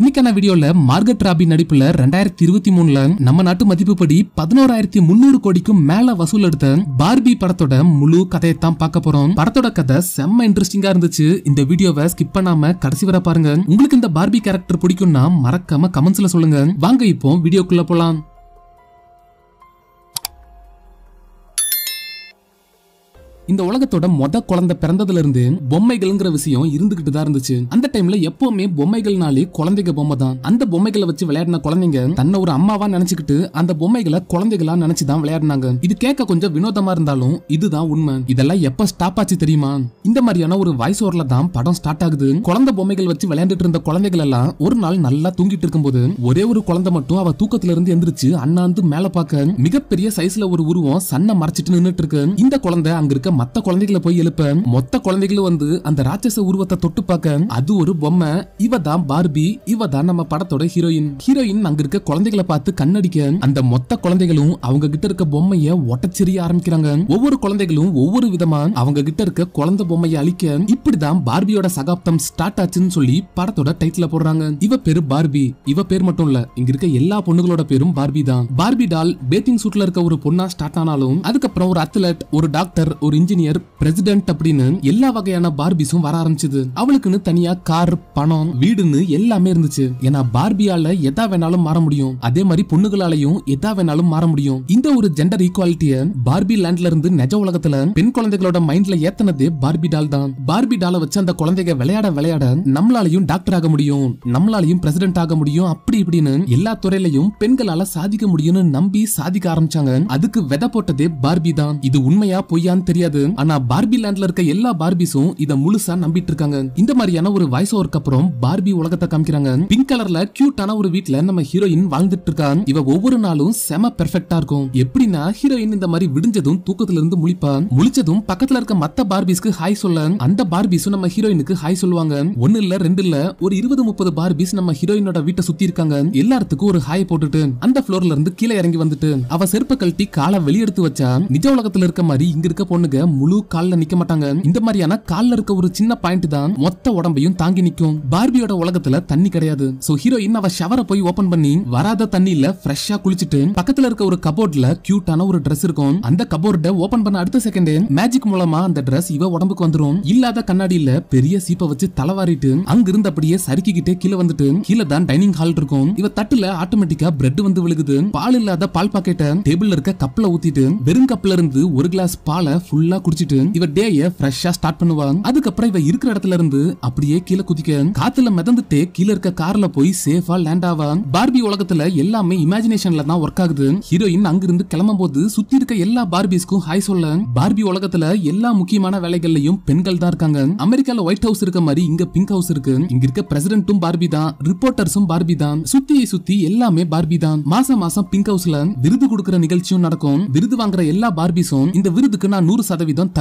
இன்னைக்கான வீடியோல மார்கெட் ராபி நடிப்புல ரெண்டாயிரத்தி இருபத்தி மூணுல நம்ம நாட்டு மதிப்புப்படி பதினோராயிரத்தி முன்னூறு கோடிக்கும் மேல வசூல் எடுத்த பார்பி படத்தோட முழு கதையை தான் பார்க்க போறோம் படத்தோட கதை செம்ம இன்ட்ரெஸ்டிங்கா இருந்துச்சு இந்த வீடியோவை ஸ்கிப் பண்ணாம கடைசி வர பாருங்க உங்களுக்கு இந்த பார்பி கேரக்டர் பிடிக்கும்னா மறக்காம கமெண்ட்ஸ்ல சொல்லுங்க வாங்க இப்போ வீடியோக்குள்ள போலாம் இந்த உலகத்தோட மொத குழந்தை பிறந்ததுல இருந்து பொம்மைகள்ங்கிற விஷயம் இருந்துகிட்டு தான் இருந்துச்சு அந்த டைம்ல எப்பவுமே பொம்மைகள்னாலே குழந்தைங்க பொம்மை தான் அந்த பொம்மைகளை வச்சு விளையாடின குழந்தைங்க தன்னை ஒரு அம்மாவா நினைச்சுக்கிட்டு அந்த பொம்மைகளை குழந்தைகளா நினைச்சுதான் தான் விளையாடினாங்க இது கேட்க கொஞ்சம் வினோதமா இருந்தாலும் இதுதான் உண்மை இதெல்லாம் எப்ப ஸ்டாப் ஆச்சு தெரியுமா இந்த மாதிரியான ஒரு வாய்ஸ் ஓவர்ல தான் படம் ஸ்டார்ட் ஆகுது குழந்தை பொம்மைகள் வச்சு விளையாண்டுட்டு இருந்த குழந்தைகள் எல்லாம் ஒரு நாள் நல்லா தூங்கிட்டு இருக்கும்போது ஒரே ஒரு குழந்தை மட்டும் அவ தூக்கத்துல இருந்து எந்திரிச்சு அண்ணாந்து மேல பாக்க மிகப்பெரிய சைஸ்ல ஒரு உருவம் சன்ன மறைச்சிட்டு நின்னுட்டு இருக்கு இந்த குழந்தை அங்க இருக்க மத்த குழந்தைகளை போய் எழுப்ப மொத்த குழந்தைகளும் வந்து அந்த ராட்சச உருவத்தை தொட்டு பார்க்க அது ஒரு பொம்மை இவ தான் பார்பி இவ தான் நம்ம படத்தோட ஹீரோயின் ஹீரோயின் அங்க இருக்க குழந்தைகளை பார்த்து கண்ணடிக்க அந்த மொத்த குழந்தைகளும் அவங்க கிட்ட இருக்க பொம்மைய ஒட்டச்செறிய ஆரம்பிக்கிறாங்க ஒவ்வொரு குழந்தைகளும் ஒவ்வொரு விதமா அவங்க கிட்ட இருக்க குழந்தை பொம்மையை அழிக்க இப்படிதான் பார்பியோட சகாப்தம் ஸ்டார்ட் ஆச்சுன்னு சொல்லி படத்தோட டைட்டில் போடுறாங்க இவ பேரு பார்பி இவ பேர் மட்டும் இல்ல இங்க இருக்க எல்லா பொண்ணுகளோட பேரும் பார்பி தான் பார்பி டால் பேத்திங் சூட்ல இருக்க ஒரு பொண்ணா ஸ்டார்ட் ஆனாலும் அதுக்கப்புறம் ஒரு அத்லட் ஒரு டாக்டர் ஒரு இன்ஜினியர் பிரசிடென்ட் அப்படின்னு எல்லா வகையான பார்பிஸும் வர ஆரம்பிச்சது அவளுக்குன்னு தனியா கார் பணம் வீடுன்னு எல்லாமே இருந்துச்சு ஏன்னா பார்பியால எதா வேணாலும் மாற முடியும் அதே மாதிரி பொண்ணுகளாலையும் எதா வேணாலும் மாற முடியும் இந்த ஒரு ஜெண்டர் ஈக்வாலிட்டிய பார்பி லேண்ட்ல இருந்து நெஜ உலகத்துல பெண் குழந்தைகளோட மைண்ட்ல ஏத்தனது பார்பி டால் தான் பார்பி டால வச்சு அந்த குழந்தைங்க விளையாட விளையாட நம்மளாலையும் டாக்டர் ஆக முடியும் நம்மளாலையும் பிரசிடென்ட் ஆக முடியும் அப்படி இப்படின்னு எல்லா துறையிலையும் பெண்களால சாதிக்க முடியும்னு நம்பி சாதிக்க ஆரம்பிச்சாங்க அதுக்கு விதை போட்டதே பார்பி தான் இது உண்மையா பொய்யான்னு தெரியாது கிடையாது ஆனா பார்பி லேண்ட்ல இருக்க எல்லா பார்பிஸும் இத முழுசா நம்பிட்டு இருக்காங்க இந்த மாதிரியான ஒரு வாய்ஸ் ஓவருக்கு அப்புறம் பார்பி உலகத்தை காமிக்கிறாங்க பிங்க் கலர்ல கியூட்டான ஒரு வீட்ல நம்ம ஹீரோயின் வாழ்ந்துட்டு இருக்கா இவ ஒவ்வொரு நாளும் செம பெர்ஃபெக்டா இருக்கும் எப்படின்னா ஹீரோயின் இந்த மாதிரி விடிஞ்சதும் தூக்கத்துல இருந்து முழிப்பா முழிச்சதும் பக்கத்துல இருக்க மத்த பார்பிஸ்க்கு ஹாய் சொல்ல அந்த பார்பிஸும் நம்ம ஹீரோயினுக்கு ஹாய் சொல்லுவாங்க ஒன்னு இல்ல ரெண்டு இல்ல ஒரு இருபது முப்பது பார்பிஸ் நம்ம ஹீரோயினோட வீட்டை சுத்தி இருக்காங்க எல்லாத்துக்கும் ஒரு ஹாய் போட்டுட்டு அந்த ஃப்ளோர்ல இருந்து கீழே இறங்கி வந்துட்டு அவ செருப்ப கழட்டி காலை வெளியெடுத்து வச்சா நிஜ உலகத்துல இருக்க மாதிரி இங்க இருக்க பொண்ணுங்க முழு காலில் நிக்க மாட்டாங்க இந்த மாதிரியான காலில் இருக்க ஒரு சின்ன பாயிண்ட் தான் மொத்த உடம்பையும் தாங்கி நிக்கும் பார்பியோட உலகத்துல தண்ணி கிடையாது சோ ஹீரோயின் அவ ஷவரை போய் ஓபன் பண்ணி வராத தண்ணியில ஃப்ரெஷ்ஷா குளிச்சுட்டு பக்கத்துல இருக்க ஒரு கபோர்ட்ல கியூட்டான ஒரு ட்ரெஸ் இருக்கும் அந்த கபோர்ட ஓபன் பண்ண அடுத்த செகண்ட் மேஜிக் மூலமா அந்த ட்ரெஸ் இவ உடம்புக்கு வந்துரும் இல்லாத கண்ணாடியில பெரிய சீப்பை வச்சு தலைவாரிட்டு அங்க இருந்து அப்படியே சறுக்கிக்கிட்டே கீழே வந்துட்டு கீழே தான் டைனிங் ஹால் இருக்கும் இவ தட்டுல ஆட்டோமேட்டிக்கா பிரெட் வந்து விழுகுது பால் இல்லாத பால் பாக்கெட்ட டேபிள்ல இருக்க கப்ல ஊத்திட்டு வெறும் கப்ல இருந்து ஒரு கிளாஸ் பாலை ஃபுல்லா எல்லாம் குடிச்சிட்டு இவ டேய ஃப்ரெஷ்ஷா ஸ்டார்ட் பண்ணுவாங்க அதுக்கப்புறம் இவ இருக்கிற இடத்துல இருந்து அப்படியே கீழே குதிக்க காத்துல மிதந்துட்டே கீழே இருக்க கார்ல போய் சேஃபா லேண்ட் ஆவான் பார்பி உலகத்துல எல்லாமே இமேஜினேஷன்ல தான் ஒர்க் ஆகுது ஹீரோயின் அங்கிருந்து கிளம்பும் போது சுத்தி இருக்க எல்லா பார்பிஸ்க்கும் ஹாய் சொல்ல பார்பி உலகத்துல எல்லா முக்கியமான வேலைகள்லயும் பெண்கள் தான் இருக்காங்க அமெரிக்கால ஒயிட் ஹவுஸ் இருக்க மாதிரி இங்க பிங்க் ஹவுஸ் இருக்கு இங்க இருக்க பிரசிடென்ட்டும் பார்பி தான் ரிப்போர்ட்டர்ஸும் பார்பி தான் சுத்தியை சுத்தி எல்லாமே பார்பி தான் மாசம் மாசம் பிங்க் ஹவுஸ்ல விருது கொடுக்கற நிகழ்ச்சியும் நடக்கும் விருது வாங்குற எல்லா பார்பிஸும் இந்த விருதுக்கு நான் நூறு சதவீதம் சதவீதம்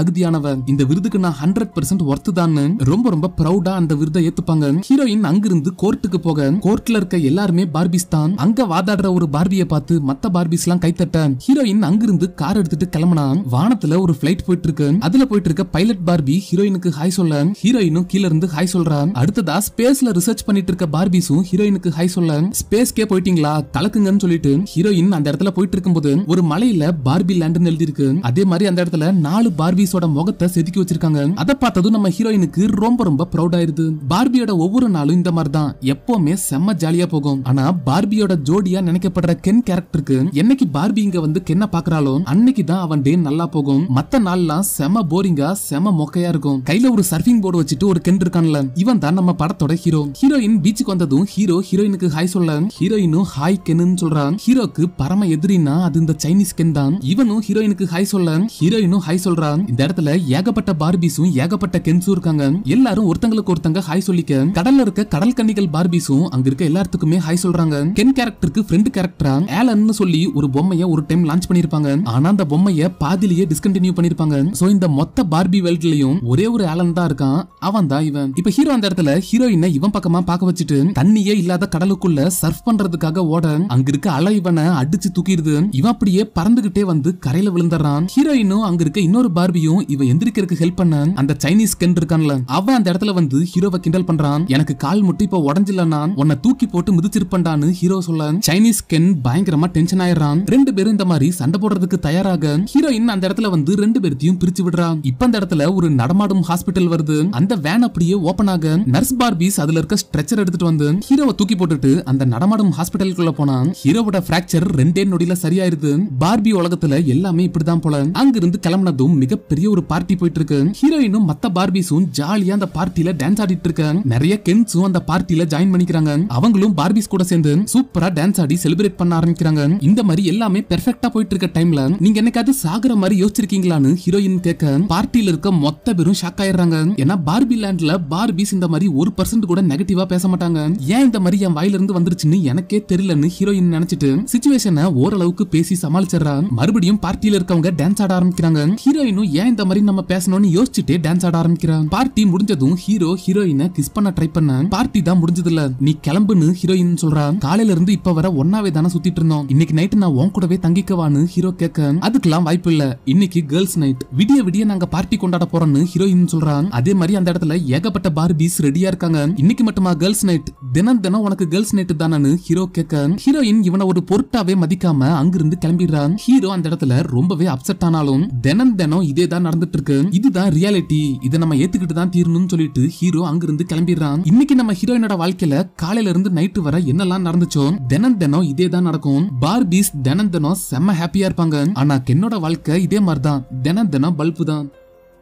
தான் இந்த விருதுக்கு நான் ஹண்ட்ரட் பெர்சென்ட் ஒர்த்து தான் ரொம்ப ரொம்ப ப்ரௌடா அந்த விருதை ஏத்துப்பாங்க ஹீரோயின் அங்கிருந்து கோர்ட்டுக்கு போக கோர்ட்ல இருக்க எல்லாருமே பார்பிஸ் தான் அங்க வாதாடுற ஒரு பார்பியை பார்த்து மத்த பார்பிஸ் எல்லாம் கைத்தட்ட ஹீரோயின் அங்கிருந்து கார் எடுத்துட்டு கிளம்பினா வானத்துல ஒரு பிளைட் போயிட்டு இருக்கு அதுல போயிட்டு இருக்க பைலட் பார்பி ஹீரோயினுக்கு ஹாய் சொல்ல ஹீரோயினும் கீழ இருந்து ஹாய் சொல்றா அடுத்ததா ஸ்பேஸ்ல ரிசர்ச் பண்ணிட்டு இருக்க பார்பிஸும் ஹீரோயினுக்கு ஹாய் சொல்ல ஸ்பேஸ்க்கே போயிட்டீங்களா கலக்குங்கன்னு சொல்லிட்டு ஹீரோயின் அந்த இடத்துல போயிட்டு இருக்கும்போது ஒரு மலையில பார்பி லேண்ட்னு எழுதிருக்கு அதே மாதிரி அந்த இடத்துல நாலு நாலு பார்பிஸோட முகத்தை செதுக்கி வச்சிருக்காங்க அதை பார்த்ததும் நம்ம ஹீரோயினுக்கு ரொம்ப ரொம்ப ப்ரௌட் ஆயிருது பார்பியோட ஒவ்வொரு நாளும் இந்த மாதிரி தான் எப்பவுமே செம்ம ஜாலியா போகும் ஆனா பார்பியோட ஜோடியா நினைக்கப்படுற கென் கேரக்டருக்கு என்னைக்கு பார்பி இங்க வந்து கென்ன பாக்குறாலும் அன்னைக்கு தான் அவன் டே நல்லா போகும் மத்த நாள்லாம் செம போரிங்கா செம மொக்கையா இருக்கும் கையில ஒரு சர்ஃபிங் போர்டு வச்சுட்டு ஒரு கென் இருக்கான்ல இவன் தான் நம்ம படத்தோட ஹீரோ ஹீரோயின் பீச்சுக்கு வந்ததும் ஹீரோ ஹீரோயினுக்கு ஹாய் சொல்ல ஹீரோயினும் ஹாய் கென்னு சொல்றான் ஹீரோக்கு பரம எதிரின்னா அது இந்த சைனீஸ் கென் தான் இவனும் ஹீரோயினுக்கு ஹாய் சொல்ல ஹீரோயினும் ஹாய் சொல்ல சொல்றான் இந்த இடத்துல ஏகப்பட்ட பார்பிஸும் ஏகப்பட்ட கென்ஸும் இருக்காங்க எல்லாரும் ஒருத்தங்களுக்கு ஒருத்தங்க ஹாய் சொல்லிக்க கடல்ல இருக்க கடல் கன்னிகள் பார்பிஸும் அங்க இருக்க எல்லாத்துக்குமே ஹாய் சொல்றாங்க கென் கேரக்டருக்கு ஃப்ரெண்ட் கேரக்டரா ஆலன் சொல்லி ஒரு பொம்மைய ஒரு டைம் லான்ச் பண்ணிருப்பாங்க ஆனா அந்த பொம்மைய பாதிலேயே டிஸ்கண்டினியூ பண்ணிருப்பாங்க சோ இந்த மொத்த பார்பி வேர்ல்ட்லயும் ஒரே ஒரு ஆலன் தான் இருக்கான் அவன் தான் இவன் இப்ப ஹீரோ அந்த இடத்துல ஹீரோயினை இவன் பக்கமா பாக்க வச்சுட்டு தண்ணியே இல்லாத கடலுக்குள்ள சர்ஃப் பண்றதுக்காக ஓட அங்க இருக்க அலை இவனை அடிச்சு தூக்கிடுது இவன் அப்படியே பறந்துகிட்டே வந்து கரையில விழுந்துடுறான் ஹீரோயினும் அங்க இருக்க இன்னொரு இன்னொரு பார்பியும் இவ எந்திரிக்கிறதுக்கு ஹெல்ப் பண்ண அந்த சைனீஸ் கென் இருக்கான்ல அவன் அந்த இடத்துல வந்து ஹீரோவை கிண்டல் பண்றான் எனக்கு கால் மட்டும் இப்ப உடஞ்சில்லன்னா உன்னை தூக்கி போட்டு மிதிச்சிருப்பண்டான்னு ஹீரோ சொல்ல சைனீஸ் கென் பயங்கரமா டென்ஷன் ஆயிடுறான் ரெண்டு பேரும் இந்த மாதிரி சண்டை போடுறதுக்கு தயாராக ஹீரோயின் அந்த இடத்துல வந்து ரெண்டு பேர்த்தையும் பிரிச்சு விடுறான் இப்ப அந்த இடத்துல ஒரு நடமாடும் ஹாஸ்பிட்டல் வருது அந்த வேன் அப்படியே ஓபன் ஆக நர்ஸ் பார்பிஸ் அதுல இருக்க ஸ்ட்ரெச்சர் எடுத்துட்டு வந்து ஹீரோவை தூக்கி போட்டுட்டு அந்த நடமாடும் ஹாஸ்பிட்டலுக்குள்ள போனா ஹீரோவோட பிராக்சர் ரெண்டே நொடியில சரியாயிருது பார்பி உலகத்துல எல்லாமே இப்படிதான் போல அங்கிருந்து கிளம்பினதும் பார்ட்டியும் மிகப்பெரிய ஒரு பார்ட்டி போயிட்டு இருக்கு ஹீரோயினும் மத்த பார்பிஸும் ஜாலியா அந்த பார்ட்டியில டான்ஸ் ஆடிட்டு இருக்காங்க நிறைய கென்ஸும் அந்த பார்ட்டியில ஜாயின் பண்ணிக்கிறாங்க அவங்களும் பார்பிஸ் கூட சேர்ந்து சூப்பரா டான்ஸ் ஆடி செலிபிரேட் பண்ண ஆரம்பிக்கிறாங்க இந்த மாதிரி எல்லாமே பெர்ஃபெக்டா போயிட்டு இருக்க டைம்ல நீங்க என்னைக்காவது சாகுற மாதிரி யோசிச்சிருக்கீங்களான்னு ஹீரோயின் கேட்க பார்ட்டியில இருக்க மொத்த பேரும் ஷாக் ஆயிடுறாங்க ஏன்னா பார்பி லேண்ட்ல பார்பிஸ் இந்த மாதிரி ஒரு பர்சன்ட் கூட நெகட்டிவா பேச மாட்டாங்க ஏன் இந்த மாதிரி என் வாயில இருந்து வந்துருச்சுன்னு எனக்கே தெரியலன்னு ஹீரோயின் நினைச்சிட்டு சிச்சுவேஷனை ஓரளவுக்கு பேசி சமாளிச்சிடுறாங்க மறுபடியும் பார்ட்டியில இருக்கவங்க டான்ஸ் ஆட ஆரம்பிக்கிறாங்க ஹீரோ ஹீரோயினும் ஏன் இந்த மாதிரி நம்ம பேசணும்னு யோசிச்சுட்டே டான்ஸ் ஆட ஆரம்பிக்கிறான் பார்ட்டி முடிஞ்சதும் ஹீரோ ஹீரோயினை கிஸ் பண்ண ட்ரை பண்ண பார்ட்டி தான் முடிஞ்சது இல்ல நீ கிளம்புன்னு ஹீரோயின் சொல்றான் காலையில இருந்து இப்ப வர ஒன்னாவே தானே சுத்திட்டு இருந்தோம் இன்னைக்கு நைட் நான் உன் கூடவே தங்கிக்கவான்னு ஹீரோ கேட்க அதுக்கெல்லாம் வாய்ப்பு இல்ல இன்னைக்கு கேர்ள்ஸ் நைட் விடிய விடிய நாங்க பார்ட்டி கொண்டாட போறோம்னு ஹீரோயின் சொல்றான் அதே மாதிரி அந்த இடத்துல ஏகப்பட்ட பார்பிஸ் ரெடியா இருக்காங்க இன்னைக்கு மட்டுமா கேர்ள்ஸ் நைட் தினம் தினம் உனக்கு கேர்ள்ஸ் நைட் தானு ஹீரோ கேட்க ஹீரோயின் இவனை ஒரு பொருட்டாவே மதிக்காம அங்கிருந்து கிளம்பிடுறான் ஹீரோ அந்த இடத்துல ரொம்பவே அப்செட் ஆனாலும் தினம் தினம் காலம் இதே தான் நடந்துட்டு இருக்கு இதுதான் ரியாலிட்டி இதை நம்ம ஏத்துக்கிட்டு தான் தீரணும்னு சொல்லிட்டு ஹீரோ அங்கிருந்து கிளம்பிடுறான் இன்னைக்கு நம்ம ஹீரோயினோட வாழ்க்கையில காலையில இருந்து நைட்டு வர என்னெல்லாம் நடந்துச்சோ தினம் தினம் இதே தான் நடக்கும் பார்பிஸ் தினம் தினம் செம்ம ஹாப்பியா இருப்பாங்க ஆனா கென்னோட வாழ்க்கை இதே மாதிரி தான் தினம் தினம் பல்பு தான்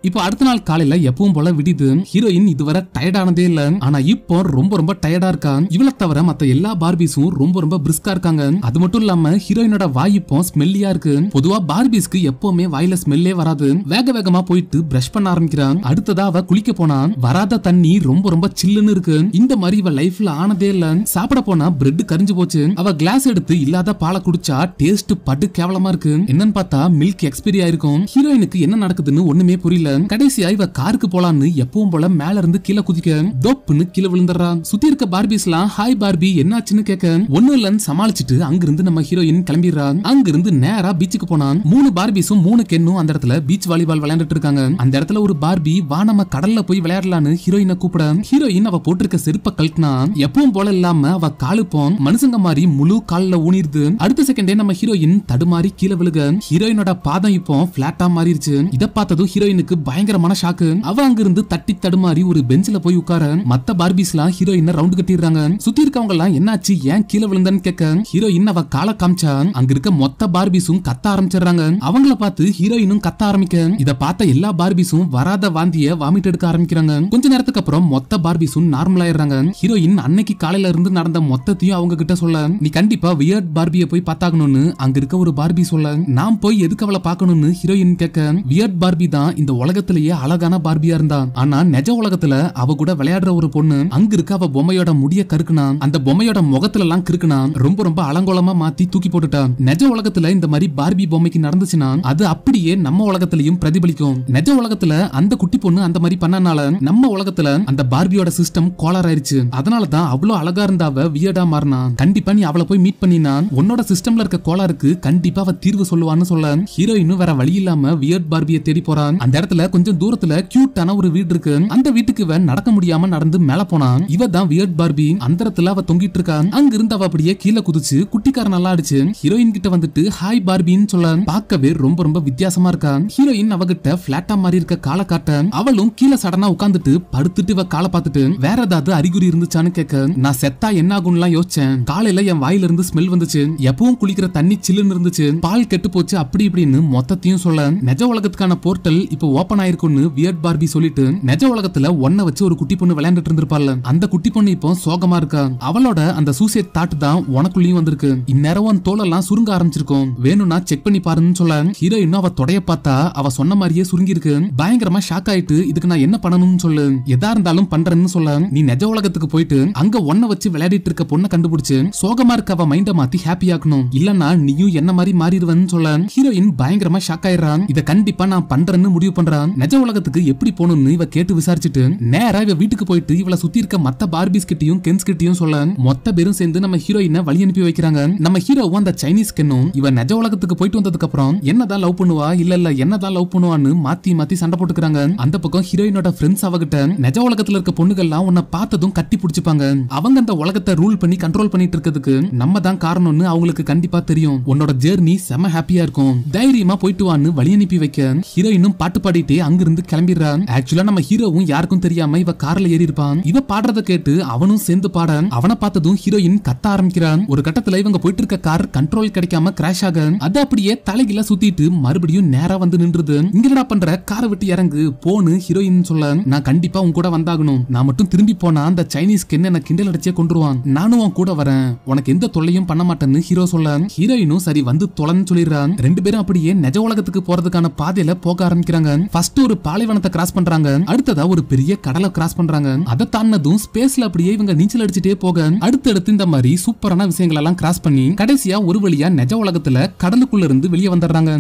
இப்போ அடுத்த நாள் காலையில எப்பவும் போல விடிது ஹீரோயின் இதுவரை டயர்டானதே இல்ல ஆனா இப்போ ரொம்ப ரொம்ப டயர்டா இருக்கா இவளை தவிர மத்த எல்லா பார்பிஸும் ரொம்ப ரொம்ப பிரிஸ்கா இருக்காங்க அது மட்டும் இல்லாம ஹீரோயினோட வாய் இப்போ ஸ்மெல்லியா இருக்கு பொதுவா பார்பிஸ்க்கு எப்பவுமே வாயில ஸ்மெல்லே வராது வேக வேகமா போயிட்டு பிரஷ் பண்ண ஆரம்பிக்கிறான் அடுத்ததா அவ குளிக்க போனா வராத தண்ணி ரொம்ப ரொம்ப சில்லுன்னு இருக்கு இந்த மாதிரி இவ லைஃப்ல ஆனதே இல்ல சாப்பிட போனா பிரெட் கரிஞ்சு போச்சு அவ கிளாஸ் எடுத்து இல்லாத பாலை குடிச்சா டேஸ்ட் படு கேவலமா இருக்கு என்னன்னு பார்த்தா மில்க் எக்ஸ்பீரி ஆயிருக்கும் ஹீரோயினுக்கு என்ன நடக்குதுன்னு ஒண்ணுமே புரியல முடியல கடைசியா இவ காருக்கு போலான்னு எப்பவும் போல மேல இருந்து கீழே குதிக்க தொப்புன்னு கீழே விழுந்துடுறான் சுத்தி இருக்க பார்பிஸ் எல்லாம் ஹாய் பார்பி என்னாச்சுன்னு கேட்க ஒன்னும் இல்லன்னு சமாளிச்சுட்டு அங்கிருந்து நம்ம ஹீரோயின் கிளம்பிடுறான் அங்கிருந்து நேரா பீச்சுக்கு போனான் மூணு பார்பிஸும் மூணு கென்னும் அந்த இடத்துல பீச் வாலிபால் விளையாண்டுட்டு இருக்காங்க அந்த இடத்துல ஒரு பார்பி வா நம்ம கடல்ல போய் விளையாடலான்னு ஹீரோயினை கூப்பிட ஹீரோயின் அவ போட்டிருக்க செருப்ப கழட்டினா எப்பவும் போல இல்லாம அவ காலுப்போம் மனுஷங்க மாதிரி முழு காலில் ஊனிருது அடுத்த செகண்டே நம்ம ஹீரோயின் தடுமாறி கீழே விழுக ஹீரோயினோட பாதம் இப்போ பிளாட்டா மாறிடுச்சு இதை பார்த்ததும் ஹீரோயினுக்கு பயங்கரமான ஷாக்கு அவ அங்கிருந்து தட்டி தடுமாறி ஒரு பெஞ்சில போய் உட்கார மத்த பார்பிஸ் எல்லாம் ஹீரோயின ரவுண்டு கட்டிடுறாங்க சுத்தி இருக்கவங்க எல்லாம் என்னாச்சு ஏன் கீழே விழுந்தன்னு கேட்க ஹீரோயின் அவ கால காமிச்சா அங்க இருக்க மொத்த பார்பிஸும் கத்த ஆரம்பிச்சிடுறாங்க அவங்கள பார்த்து ஹீரோயினும் கத்த ஆரம்பிக்க இத பார்த்த எல்லா பார்பிஸும் வராத வாந்திய வாமிட் எடுக்க ஆரம்பிக்கிறாங்க கொஞ்ச நேரத்துக்கு அப்புறம் மொத்த பார்பிஸும் நார்மல் ஆயிடுறாங்க ஹீரோயின் அன்னைக்கு காலையில இருந்து நடந்த மொத்தத்தையும் அவங்க கிட்ட சொல்ல நீ கண்டிப்பா வியர்ட் பார்பிய போய் பார்த்தாகணும்னு அங்க இருக்க ஒரு பார்பி சொல்ல நான் போய் எதுக்கு அவளை பார்க்கணும்னு ஹீரோயின் கேட்க வியர்ட் பார்பி தான் இந்த உலக உலகத்திலேயே அழகான பார்பியா இருந்தா ஆனா நெஜ உலகத்துல அவ கூட விளையாடுற ஒரு பொண்ணு அங்க இருக்க அவ பொம்மையோட முடிய கருக்குனா அந்த பொம்மையோட முகத்துல எல்லாம் கிருக்குனான் ரொம்ப ரொம்ப அலங்கோலமா மாத்தி தூக்கி போட்டுட்டான் நெஜ உலகத்துல இந்த மாதிரி பார்பி பொம்மைக்கு நடந்துச்சுனா அது அப்படியே நம்ம உலகத்திலையும் பிரதிபலிக்கும் நெஜ உலகத்துல அந்த குட்டி பொண்ணு அந்த மாதிரி பண்ணனால நம்ம உலகத்துல அந்த பார்பியோட சிஸ்டம் கோளார் ஆயிருச்சு அதனாலதான் அவ்வளவு அழகா இருந்தாவ வியடா மாறினா கண்டிப்பா நீ அவளை போய் மீட் பண்ணினா உன்னோட சிஸ்டம்ல இருக்க கோளாருக்கு கண்டிப்பா அவ தீர்வு சொல்லுவான்னு சொல்ல ஹீரோயினும் வேற வழி இல்லாம வியர்ட் பார்பியை தேடி போறான் அந்த இடத்துல கொஞ்சம் தூரத்துல கியூட்டான ஒரு வீடு இருக்கு அந்த வீட்டுக்கு இவன் நடக்க முடியாம நடந்து மேல போனான் இவ தான் வியர்ட் பார்பி அந்தரத்துல அவ தொங்கிட்டு இருக்கான் அங்க இருந்து அவ அப்படியே கீழே குதிச்சு குட்டிக்கார நல்லா ஆடிச்சு ஹீரோயின் கிட்ட வந்துட்டு ஹாய் பார்பின்னு சொல்ல பார்க்கவே ரொம்ப ரொம்ப வித்தியாசமா இருக்கான் ஹீரோயின் அவகிட்ட பிளாட்டா மாதிரி இருக்க காலை காட்ட அவளும் கீழே சடனா உட்காந்துட்டு படுத்துட்டு இவ காலை பார்த்துட்டு வேற ஏதாவது அறிகுறி இருந்துச்சான்னு கேட்க நான் செத்தா என்ன ஆகும்லாம் யோசிச்சேன் காலையில என் வாயில இருந்து ஸ்மெல் வந்துச்சு எப்பவும் குளிக்கிற தண்ணி சில்லுன்னு இருந்துச்சு பால் கெட்டு போச்சு அப்படி இப்படின்னு மொத்தத்தையும் சொல்ல நெஜ உலகத்துக்கான போர்ட்டல் இப்ப ஓப்பன் ஓப்பன் ஆயிருக்கும்னு வியர்ட் பார்பி சொல்லிட்டு நெஜ உலகத்துல ஒன்ன வச்சு ஒரு குட்டி பொண்ணு விளையாண்டுட்டு இருந்திருப்பாள் அந்த குட்டி பொண்ணு இப்போ சோகமா இருக்கா அவளோட அந்த சூசைட் தாட் தான் உனக்குள்ளயும் வந்திருக்கு இந்நேரம் அந்த தோலெல்லாம் சுருங்க ஆரம்பிச்சிருக்கும் வேணும்னா செக் பண்ணி பாருன்னு சொல்ல ஹீரோயின் அவ தொடைய பார்த்தா அவ சொன்ன மாதிரியே சுருங்கி பயங்கரமா ஷாக் ஆயிட்டு இதுக்கு நான் என்ன பண்ணணும்னு சொல்லு எதா இருந்தாலும் பண்றேன்னு சொல்ல நீ நெஜ உலகத்துக்கு போயிட்டு அங்க ஒன்ன வச்சு விளையாடிட்டு இருக்க பொண்ணை கண்டுபிடிச்சு சோகமா இருக்க அவ மைண்ட மாத்தி ஹாப்பி ஆக்கணும் இல்லனா நீயும் என்ன மாதிரி மாறிடுவன்னு சொல்ல ஹீரோயின் பயங்கரமா ஷாக் ஆயிடுறான் இதை கண்டிப்பா நான் பண்றேன்னு முடிவு பண்றா தான் நிஜ உலகத்துக்கு எப்படி போகணும்னு இவ கேட்டு விசாரிச்சுட்டு நேரா இவ வீட்டுக்கு போயிட்டு இவளை சுத்தி இருக்க மத்த பார்பிஸ் கிட்டையும் கென்ஸ் கிட்டையும் சொல்ல மொத்த பேரும் சேர்ந்து நம்ம ஹீரோயினை வழி அனுப்பி வைக்கிறாங்க நம்ம ஹீரோவும் அந்த சைனீஸ் கென்னும் இவ நிஜ உலகத்துக்கு போயிட்டு வந்ததுக்கு அப்புறம் என்னதான் லவ் பண்ணுவா இல்ல இல்ல என்னதான் லவ் பண்ணுவான்னு மாத்தி மாத்தி சண்டை போட்டுக்கிறாங்க அந்த பக்கம் ஹீரோயினோட ஃப்ரெண்ட்ஸ் அவகிட்ட நிஜ உலகத்துல இருக்க எல்லாம் உன்னை பார்த்ததும் கட்டி பிடிச்சிப்பாங்க அவங்க அந்த உலகத்தை ரூல் பண்ணி கண்ட்ரோல் பண்ணிட்டு இருக்கிறதுக்கு நம்ம தான் காரணம்னு அவங்களுக்கு கண்டிப்பா தெரியும் உன்னோட ஜேர்னி செம ஹாப்பியா இருக்கும் தைரியமா போயிட்டு வான்னு வழி அனுப்பி வைக்க ஹீரோயினும் பாட்டு பாடிட்டு அப்படியே அங்கிருந்து கிளம்பிடுறான் ஆக்சுவலா நம்ம ஹீரோவும் யாருக்கும் தெரியாம இவ கார்ல ஏறி இருப்பான் இவ பாடுறத கேட்டு அவனும் சேர்ந்து பாட அவனை பார்த்ததும் ஹீரோயின் கத்த ஆரம்பிக்கிறான் ஒரு கட்டத்துல இவங்க போயிட்டு இருக்க கார் கண்ட்ரோல் கிடைக்காம கிராஷ் ஆக அது அப்படியே தலைகில சுத்திட்டு மறுபடியும் நேரா வந்து நின்றுது இங்க என்ன பண்ற காரை விட்டு இறங்கு போனு ஹீரோயின் சொல்ல நான் கண்டிப்பா உன் கூட வந்தாகணும் நான் மட்டும் திரும்பி போனா அந்த சைனீஸ் கென்ன என்ன கிண்டல் அடிச்சே கொண்டுருவான் நானும் உன் கூட வரேன் உனக்கு எந்த தொல்லையும் பண்ண மாட்டேன்னு ஹீரோ சொல்ல ஹீரோயினும் சரி வந்து தொலைன்னு சொல்லிடுறான் ரெண்டு பேரும் அப்படியே நிஜ உலகத்துக்கு போறதுக்கான பாதையில போக ஆரம்பிக்கிறாங்க ஃபர்ஸ்ட் ஒரு பாலைவனத்தை கிராஸ் பண்றாங்க அடுத்ததா ஒரு பெரிய கடலை கிராஸ் பண்றாங்க அதை தாண்டதும் ஸ்பேஸ்ல அப்படியே இவங்க நீச்சல் அடிச்சுட்டே போக அடுத்தடுத்து இந்த மாதிரி சூப்பரான விஷயங்கள் எல்லாம் கிராஸ் பண்ணி கடைசியா ஒரு வழியா நெஜ உலகத்துல கடலுக்குள்ள இருந்து வெளியே வந்துடுறாங்க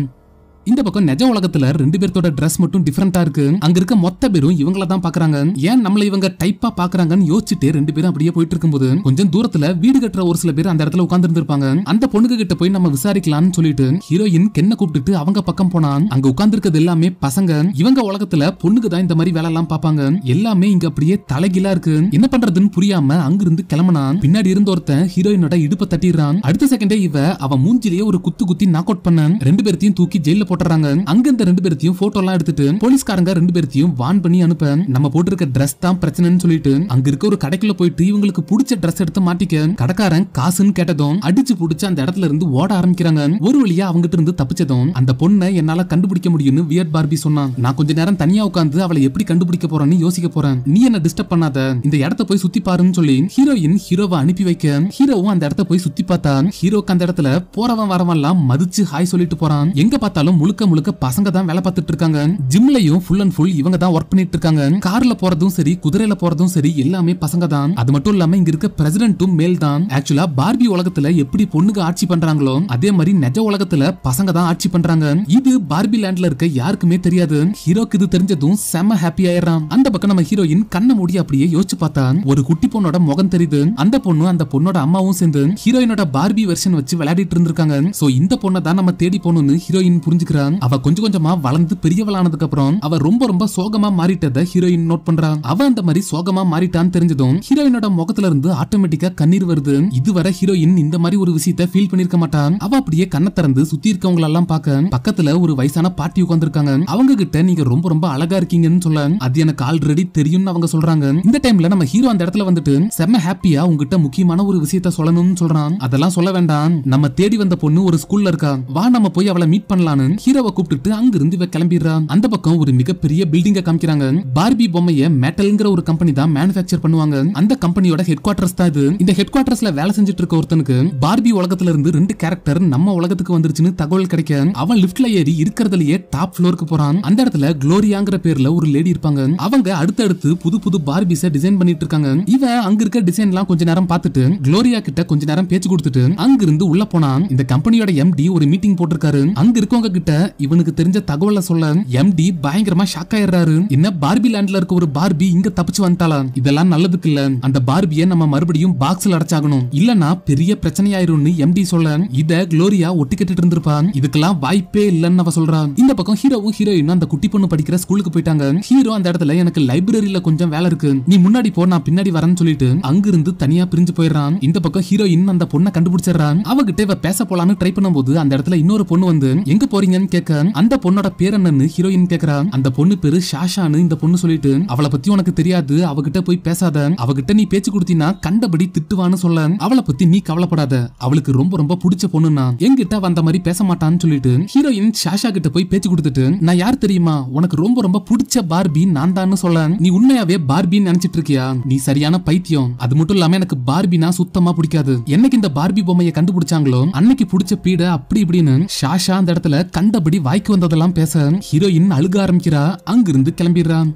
இந்த பக்கம் நிஜ உலகத்துல ரெண்டு பேர்த்தோட ட்ரெஸ் மட்டும் டிஃபரெண்டா இருக்கு அங்க இருக்க மொத்த பேரும் இவங்கள தான் பாக்குறாங்க ஏன் நம்மள இவங்க டைப்பா பாக்குறாங்கன்னு யோசிச்சுட்டு ரெண்டு பேரும் அப்படியே போயிட்டு இருக்கும்போது கொஞ்சம் தூரத்துல வீடு கட்டுற ஒரு சில பேர் அந்த இடத்துல உட்கார்ந்து இருந்திருப்பாங்க அந்த பொண்ணுக்கு கிட்ட போய் நம்ம விசாரிக்கலாம்னு சொல்லிட்டு ஹீரோயின் கென்ன கூப்பிட்டு அவங்க பக்கம் போனான் அங்க உட்கார்ந்து எல்லாமே பசங்க இவங்க உலகத்துல பொண்ணுக்கு தான் இந்த மாதிரி வேலை எல்லாம் பாப்பாங்க எல்லாமே இங்க அப்படியே தலைகிலா இருக்கு என்ன பண்றதுன்னு புரியாம அங்கிருந்து கிளம்பினான் பின்னாடி இருந்த ஒருத்தன் ஹீரோயினோட இடுப்பை தட்டிடுறான் அடுத்த செகண்டே இவ அவன் மூஞ்சிலேயே ஒரு குத்து குத்தி நாக் அவுட் பண்ண ரெண்டு பேர்த்தையும் தூக்கி ஜெயில போட்டுறாங்க அங்க இந்த ரெண்டு பேர்த்தையும் போட்டோ எல்லாம் எடுத்துட்டு போலீஸ்காரங்க ரெண்டு பேர்த்தையும் வான் பண்ணி அனுப்ப நம்ம போட்டிருக்க ட்ரெஸ் தான் பிரச்சனைன்னு சொல்லிட்டு அங்க இருக்க ஒரு கடைக்குள்ள போயிட்டு இவங்களுக்கு பிடிச்ச ட்ரெஸ் எடுத்து மாட்டிக்க கடைக்காரன் காசுன்னு கேட்டதும் அடிச்சு புடிச்சு அந்த இடத்துல இருந்து ஓட ஆரம்பிக்கிறாங்க ஒரு வழியா அவங்கிட்ட இருந்து தப்பிச்சதும் அந்த பொண்ணை என்னால கண்டுபிடிக்க முடியும்னு வியட் பார்பி சொன்னான் நான் கொஞ்ச நேரம் தனியா உட்காந்து அவளை எப்படி கண்டுபிடிக்க போறேன்னு யோசிக்க போறேன் நீ என்ன டிஸ்டர்ப் பண்ணாத இந்த இடத்த போய் சுத்தி பாருன்னு சொல்லி ஹீரோயின் ஹீரோவை அனுப்பி வைக்க ஹீரோவும் அந்த இடத்த போய் சுத்தி பார்த்தான் ஹீரோக்கு அந்த இடத்துல போறவன் வரவன் எல்லாம் மதிச்சு ஹாய் சொல்லிட்டு போறான் எங்க பார்த்தாலும் முழுக்க முழுக்க பசங்க தான் வேலை பார்த்துட்டு இருக்காங்க ஜிம்லயும் ஃபுல் அண்ட் ஃபுல் இவங்க தான் ஒர்க் பண்ணிட்டு இருக்காங்க கார்ல போறதும் சரி குதிரையில போறதும் சரி எல்லாமே பசங்க தான் அது மட்டும் இல்லாம இங்க இருக்க பிரசிடென்ட்டும் மேல் தான் ஆக்சுவலா பார்பி உலகத்துல எப்படி பொண்ணுக்கு ஆட்சி பண்றாங்களோ அதே மாதிரி நெஜ உலகத்துல பசங்க தான் ஆட்சி பண்றாங்க இது பார்பி லேண்ட்ல இருக்க யாருக்குமே தெரியாது ஹீரோக்கு இது தெரிஞ்சதும் செம ஹாப்பி ஆயிடுறான் அந்த பக்கம் நம்ம ஹீரோயின் கண்ணை மூடி அப்படியே யோசிச்சு பார்த்தா ஒரு குட்டி பொண்ணோட முகம் தெரியுது அந்த பொண்ணு அந்த பொண்ணோட அம்மாவும் சேர்ந்து ஹீரோயினோட பார்பி வெர்ஷன் வச்சு விளையாடிட்டு இருந்திருக்காங்க சோ இந்த பொண்ணை தான் நம்ம தேடி போகணும்னு ஹீரோயின் புரிஞ்சுக்க இருக்கிறா அவ கொஞ்சம் கொஞ்சமா வளர்ந்து பெரியவளானதுக்கு அப்புறம் அவ ரொம்ப ரொம்ப சோகமா மாறிட்டத ஹீரோயின் நோட் பண்றான் அவ அந்த மாதிரி சோகமா மாறிட்டான்னு தெரிஞ்சதும் ஹீரோயினோட முகத்துல இருந்து ஆட்டோமேட்டிக்கா கண்ணீர் வருது இதுவரை ஹீரோயின் இந்த மாதிரி ஒரு விஷயத்த ஃபீல் பண்ணிருக்க மாட்டான் அவ அப்படியே கண்ணை திறந்து சுத்தி இருக்கவங்க எல்லாம் பார்க்க பக்கத்துல ஒரு வயசான பாட்டி உட்காந்துருக்காங்க அவங்க கிட்ட நீங்க ரொம்ப ரொம்ப அழகா இருக்கீங்கன்னு சொல்ல அது எனக்கு ஆல்ரெடி தெரியும்னு அவங்க சொல்றாங்க இந்த டைம்ல நம்ம ஹீரோ அந்த இடத்துல வந்துட்டு செம்ம ஹாப்பியா உங்ககிட்ட முக்கியமான ஒரு விஷயத்த சொல்லணும்னு சொல்றான் அதெல்லாம் சொல்ல வேண்டாம் நம்ம தேடி வந்த பொண்ணு ஒரு ஸ்கூல்ல இருக்கா வா நம்ம போய் அவளை மீட் பண்ணலான்னு ஹீரோவை கூப்பிட்டு அங்கிருந்து இவ கிளம்பிடுறான் அந்த பக்கம் ஒரு மிகப்பெரிய பில்டிங்க காமிக்கிறாங்க பார்பி பொம்மைய மெட்டல்ங்கிற ஒரு கம்பெனி தான் மேனுபேக்சர் பண்ணுவாங்க அந்த கம்பெனியோட ஹெட் குவார்டர்ஸ் தான் இது இந்த ஹெட் குவார்டர்ஸ்ல வேலை செஞ்சுட்டு இருக்க ஒருத்தனுக்கு பார்பி உலகத்துல இருந்து ரெண்டு கேரக்டர் நம்ம உலகத்துக்கு வந்துருச்சுன்னு தகவல் கிடைக்க அவன் லிப்ட்ல ஏறி இருக்கிறதுலயே டாப் ஃப்ளோருக்கு போறான் அந்த இடத்துல குளோரியாங்கிற பேர்ல ஒரு லேடி இருப்பாங்க அவங்க அடுத்தடுத்து புது புது பார்பிஸ டிசைன் பண்ணிட்டு இருக்காங்க இவ அங்க இருக்க டிசைன் எல்லாம் கொஞ்ச நேரம் பார்த்துட்டு குளோரியா கிட்ட கொஞ்ச நேரம் பேச்சு கொடுத்துட்டு அங்கிருந்து உள்ள போனான் இந்த கம்பெனியோட எம்டி ஒரு மீட்டிங் போட்டிருக்காரு அங்க இருக்கவங்க கிட்ட விஷயத்த இவனுக்கு தெரிஞ்ச தகவலை சொல்ல எம்டி பயங்கரமா ஷாக் ஆயிடுறாரு என்ன பார்பி லேண்ட்ல இருக்க ஒரு பார்பி இங்க தப்பிச்சு வந்துட்டாலாம் இதெல்லாம் நல்லதுக்கு இல்ல அந்த பார்பியை நம்ம மறுபடியும் பாக்ஸ்ல அடைச்சாகணும் இல்லனா பெரிய பிரச்சனையாயிரும்னு எம்டி சொல்ல இத குளோரியா ஒட்டிக்கிட்டு இருந்திருப்பான் இதுக்கெல்லாம் வாய்ப்பே இல்லன்னு அவ சொல்றான் இந்த பக்கம் ஹீரோவும் ஹீரோயினும் அந்த குட்டி பொண்ணு படிக்கிற ஸ்கூலுக்கு போயிட்டாங்க ஹீரோ அந்த இடத்துல எனக்கு லைப்ரரியில கொஞ்சம் வேலை இருக்கு நீ முன்னாடி போ நான் பின்னாடி வரேன்னு சொல்லிட்டு அங்கிருந்து தனியா பிரிஞ்சு போயிடுறான் இந்த பக்கம் ஹீரோயின் அந்த பொண்ணை கண்டுபிடிச்சிடுறான் அவகிட்ட இவ பேச போலான்னு ட்ரை பண்ணும்போது அந்த இடத்துல இன்னொரு பொண்ணு வந்து எங்க போறீங்க ஏன்னு கேட்க அந்த பொண்ணோட பேர் என்னன்னு ஹீரோயின் கேக்குறா அந்த பொண்ணு பேரு ஷாஷான்னு இந்த பொண்ணு சொல்லிட்டு அவளை பத்தி உனக்கு தெரியாது அவகிட்ட போய் பேசாத அவகிட்ட நீ பேச்சு கொடுத்தீங்கன்னா கண்டபடி திட்டுவான்னு சொல்ல அவளை பத்தி நீ கவலைப்படாத அவளுக்கு ரொம்ப ரொம்ப பிடிச்ச பொண்ணுனா என்கிட்ட வந்த மாதிரி பேச மாட்டான்னு சொல்லிட்டு ஹீரோயின் ஷாஷா கிட்ட போய் பேச்சு கொடுத்துட்டு நான் யார் தெரியுமா உனக்கு ரொம்ப ரொம்ப பிடிச்ச பார்பி நான் தான் சொல்ல நீ உண்மையாவே பார்பின்னு நினைச்சிட்டு இருக்கியா நீ சரியான பைத்தியம் அது மட்டும் இல்லாம எனக்கு பார்பினா சுத்தமா பிடிக்காது என்னைக்கு இந்த பார்பி பொம்மையை கண்டுபிடிச்சாங்களோ அன்னைக்கு பிடிச்ச பீட அப்படி இப்படின்னு ஷாஷா அந்த இடத்துல கண்டு கண்டபடி வாய்க்கு வந்ததெல்லாம் பேச ஹீரோயின் அழுக ஆரம்பிக்கிறா அங்கிருந்து கிளம்பிடுறான்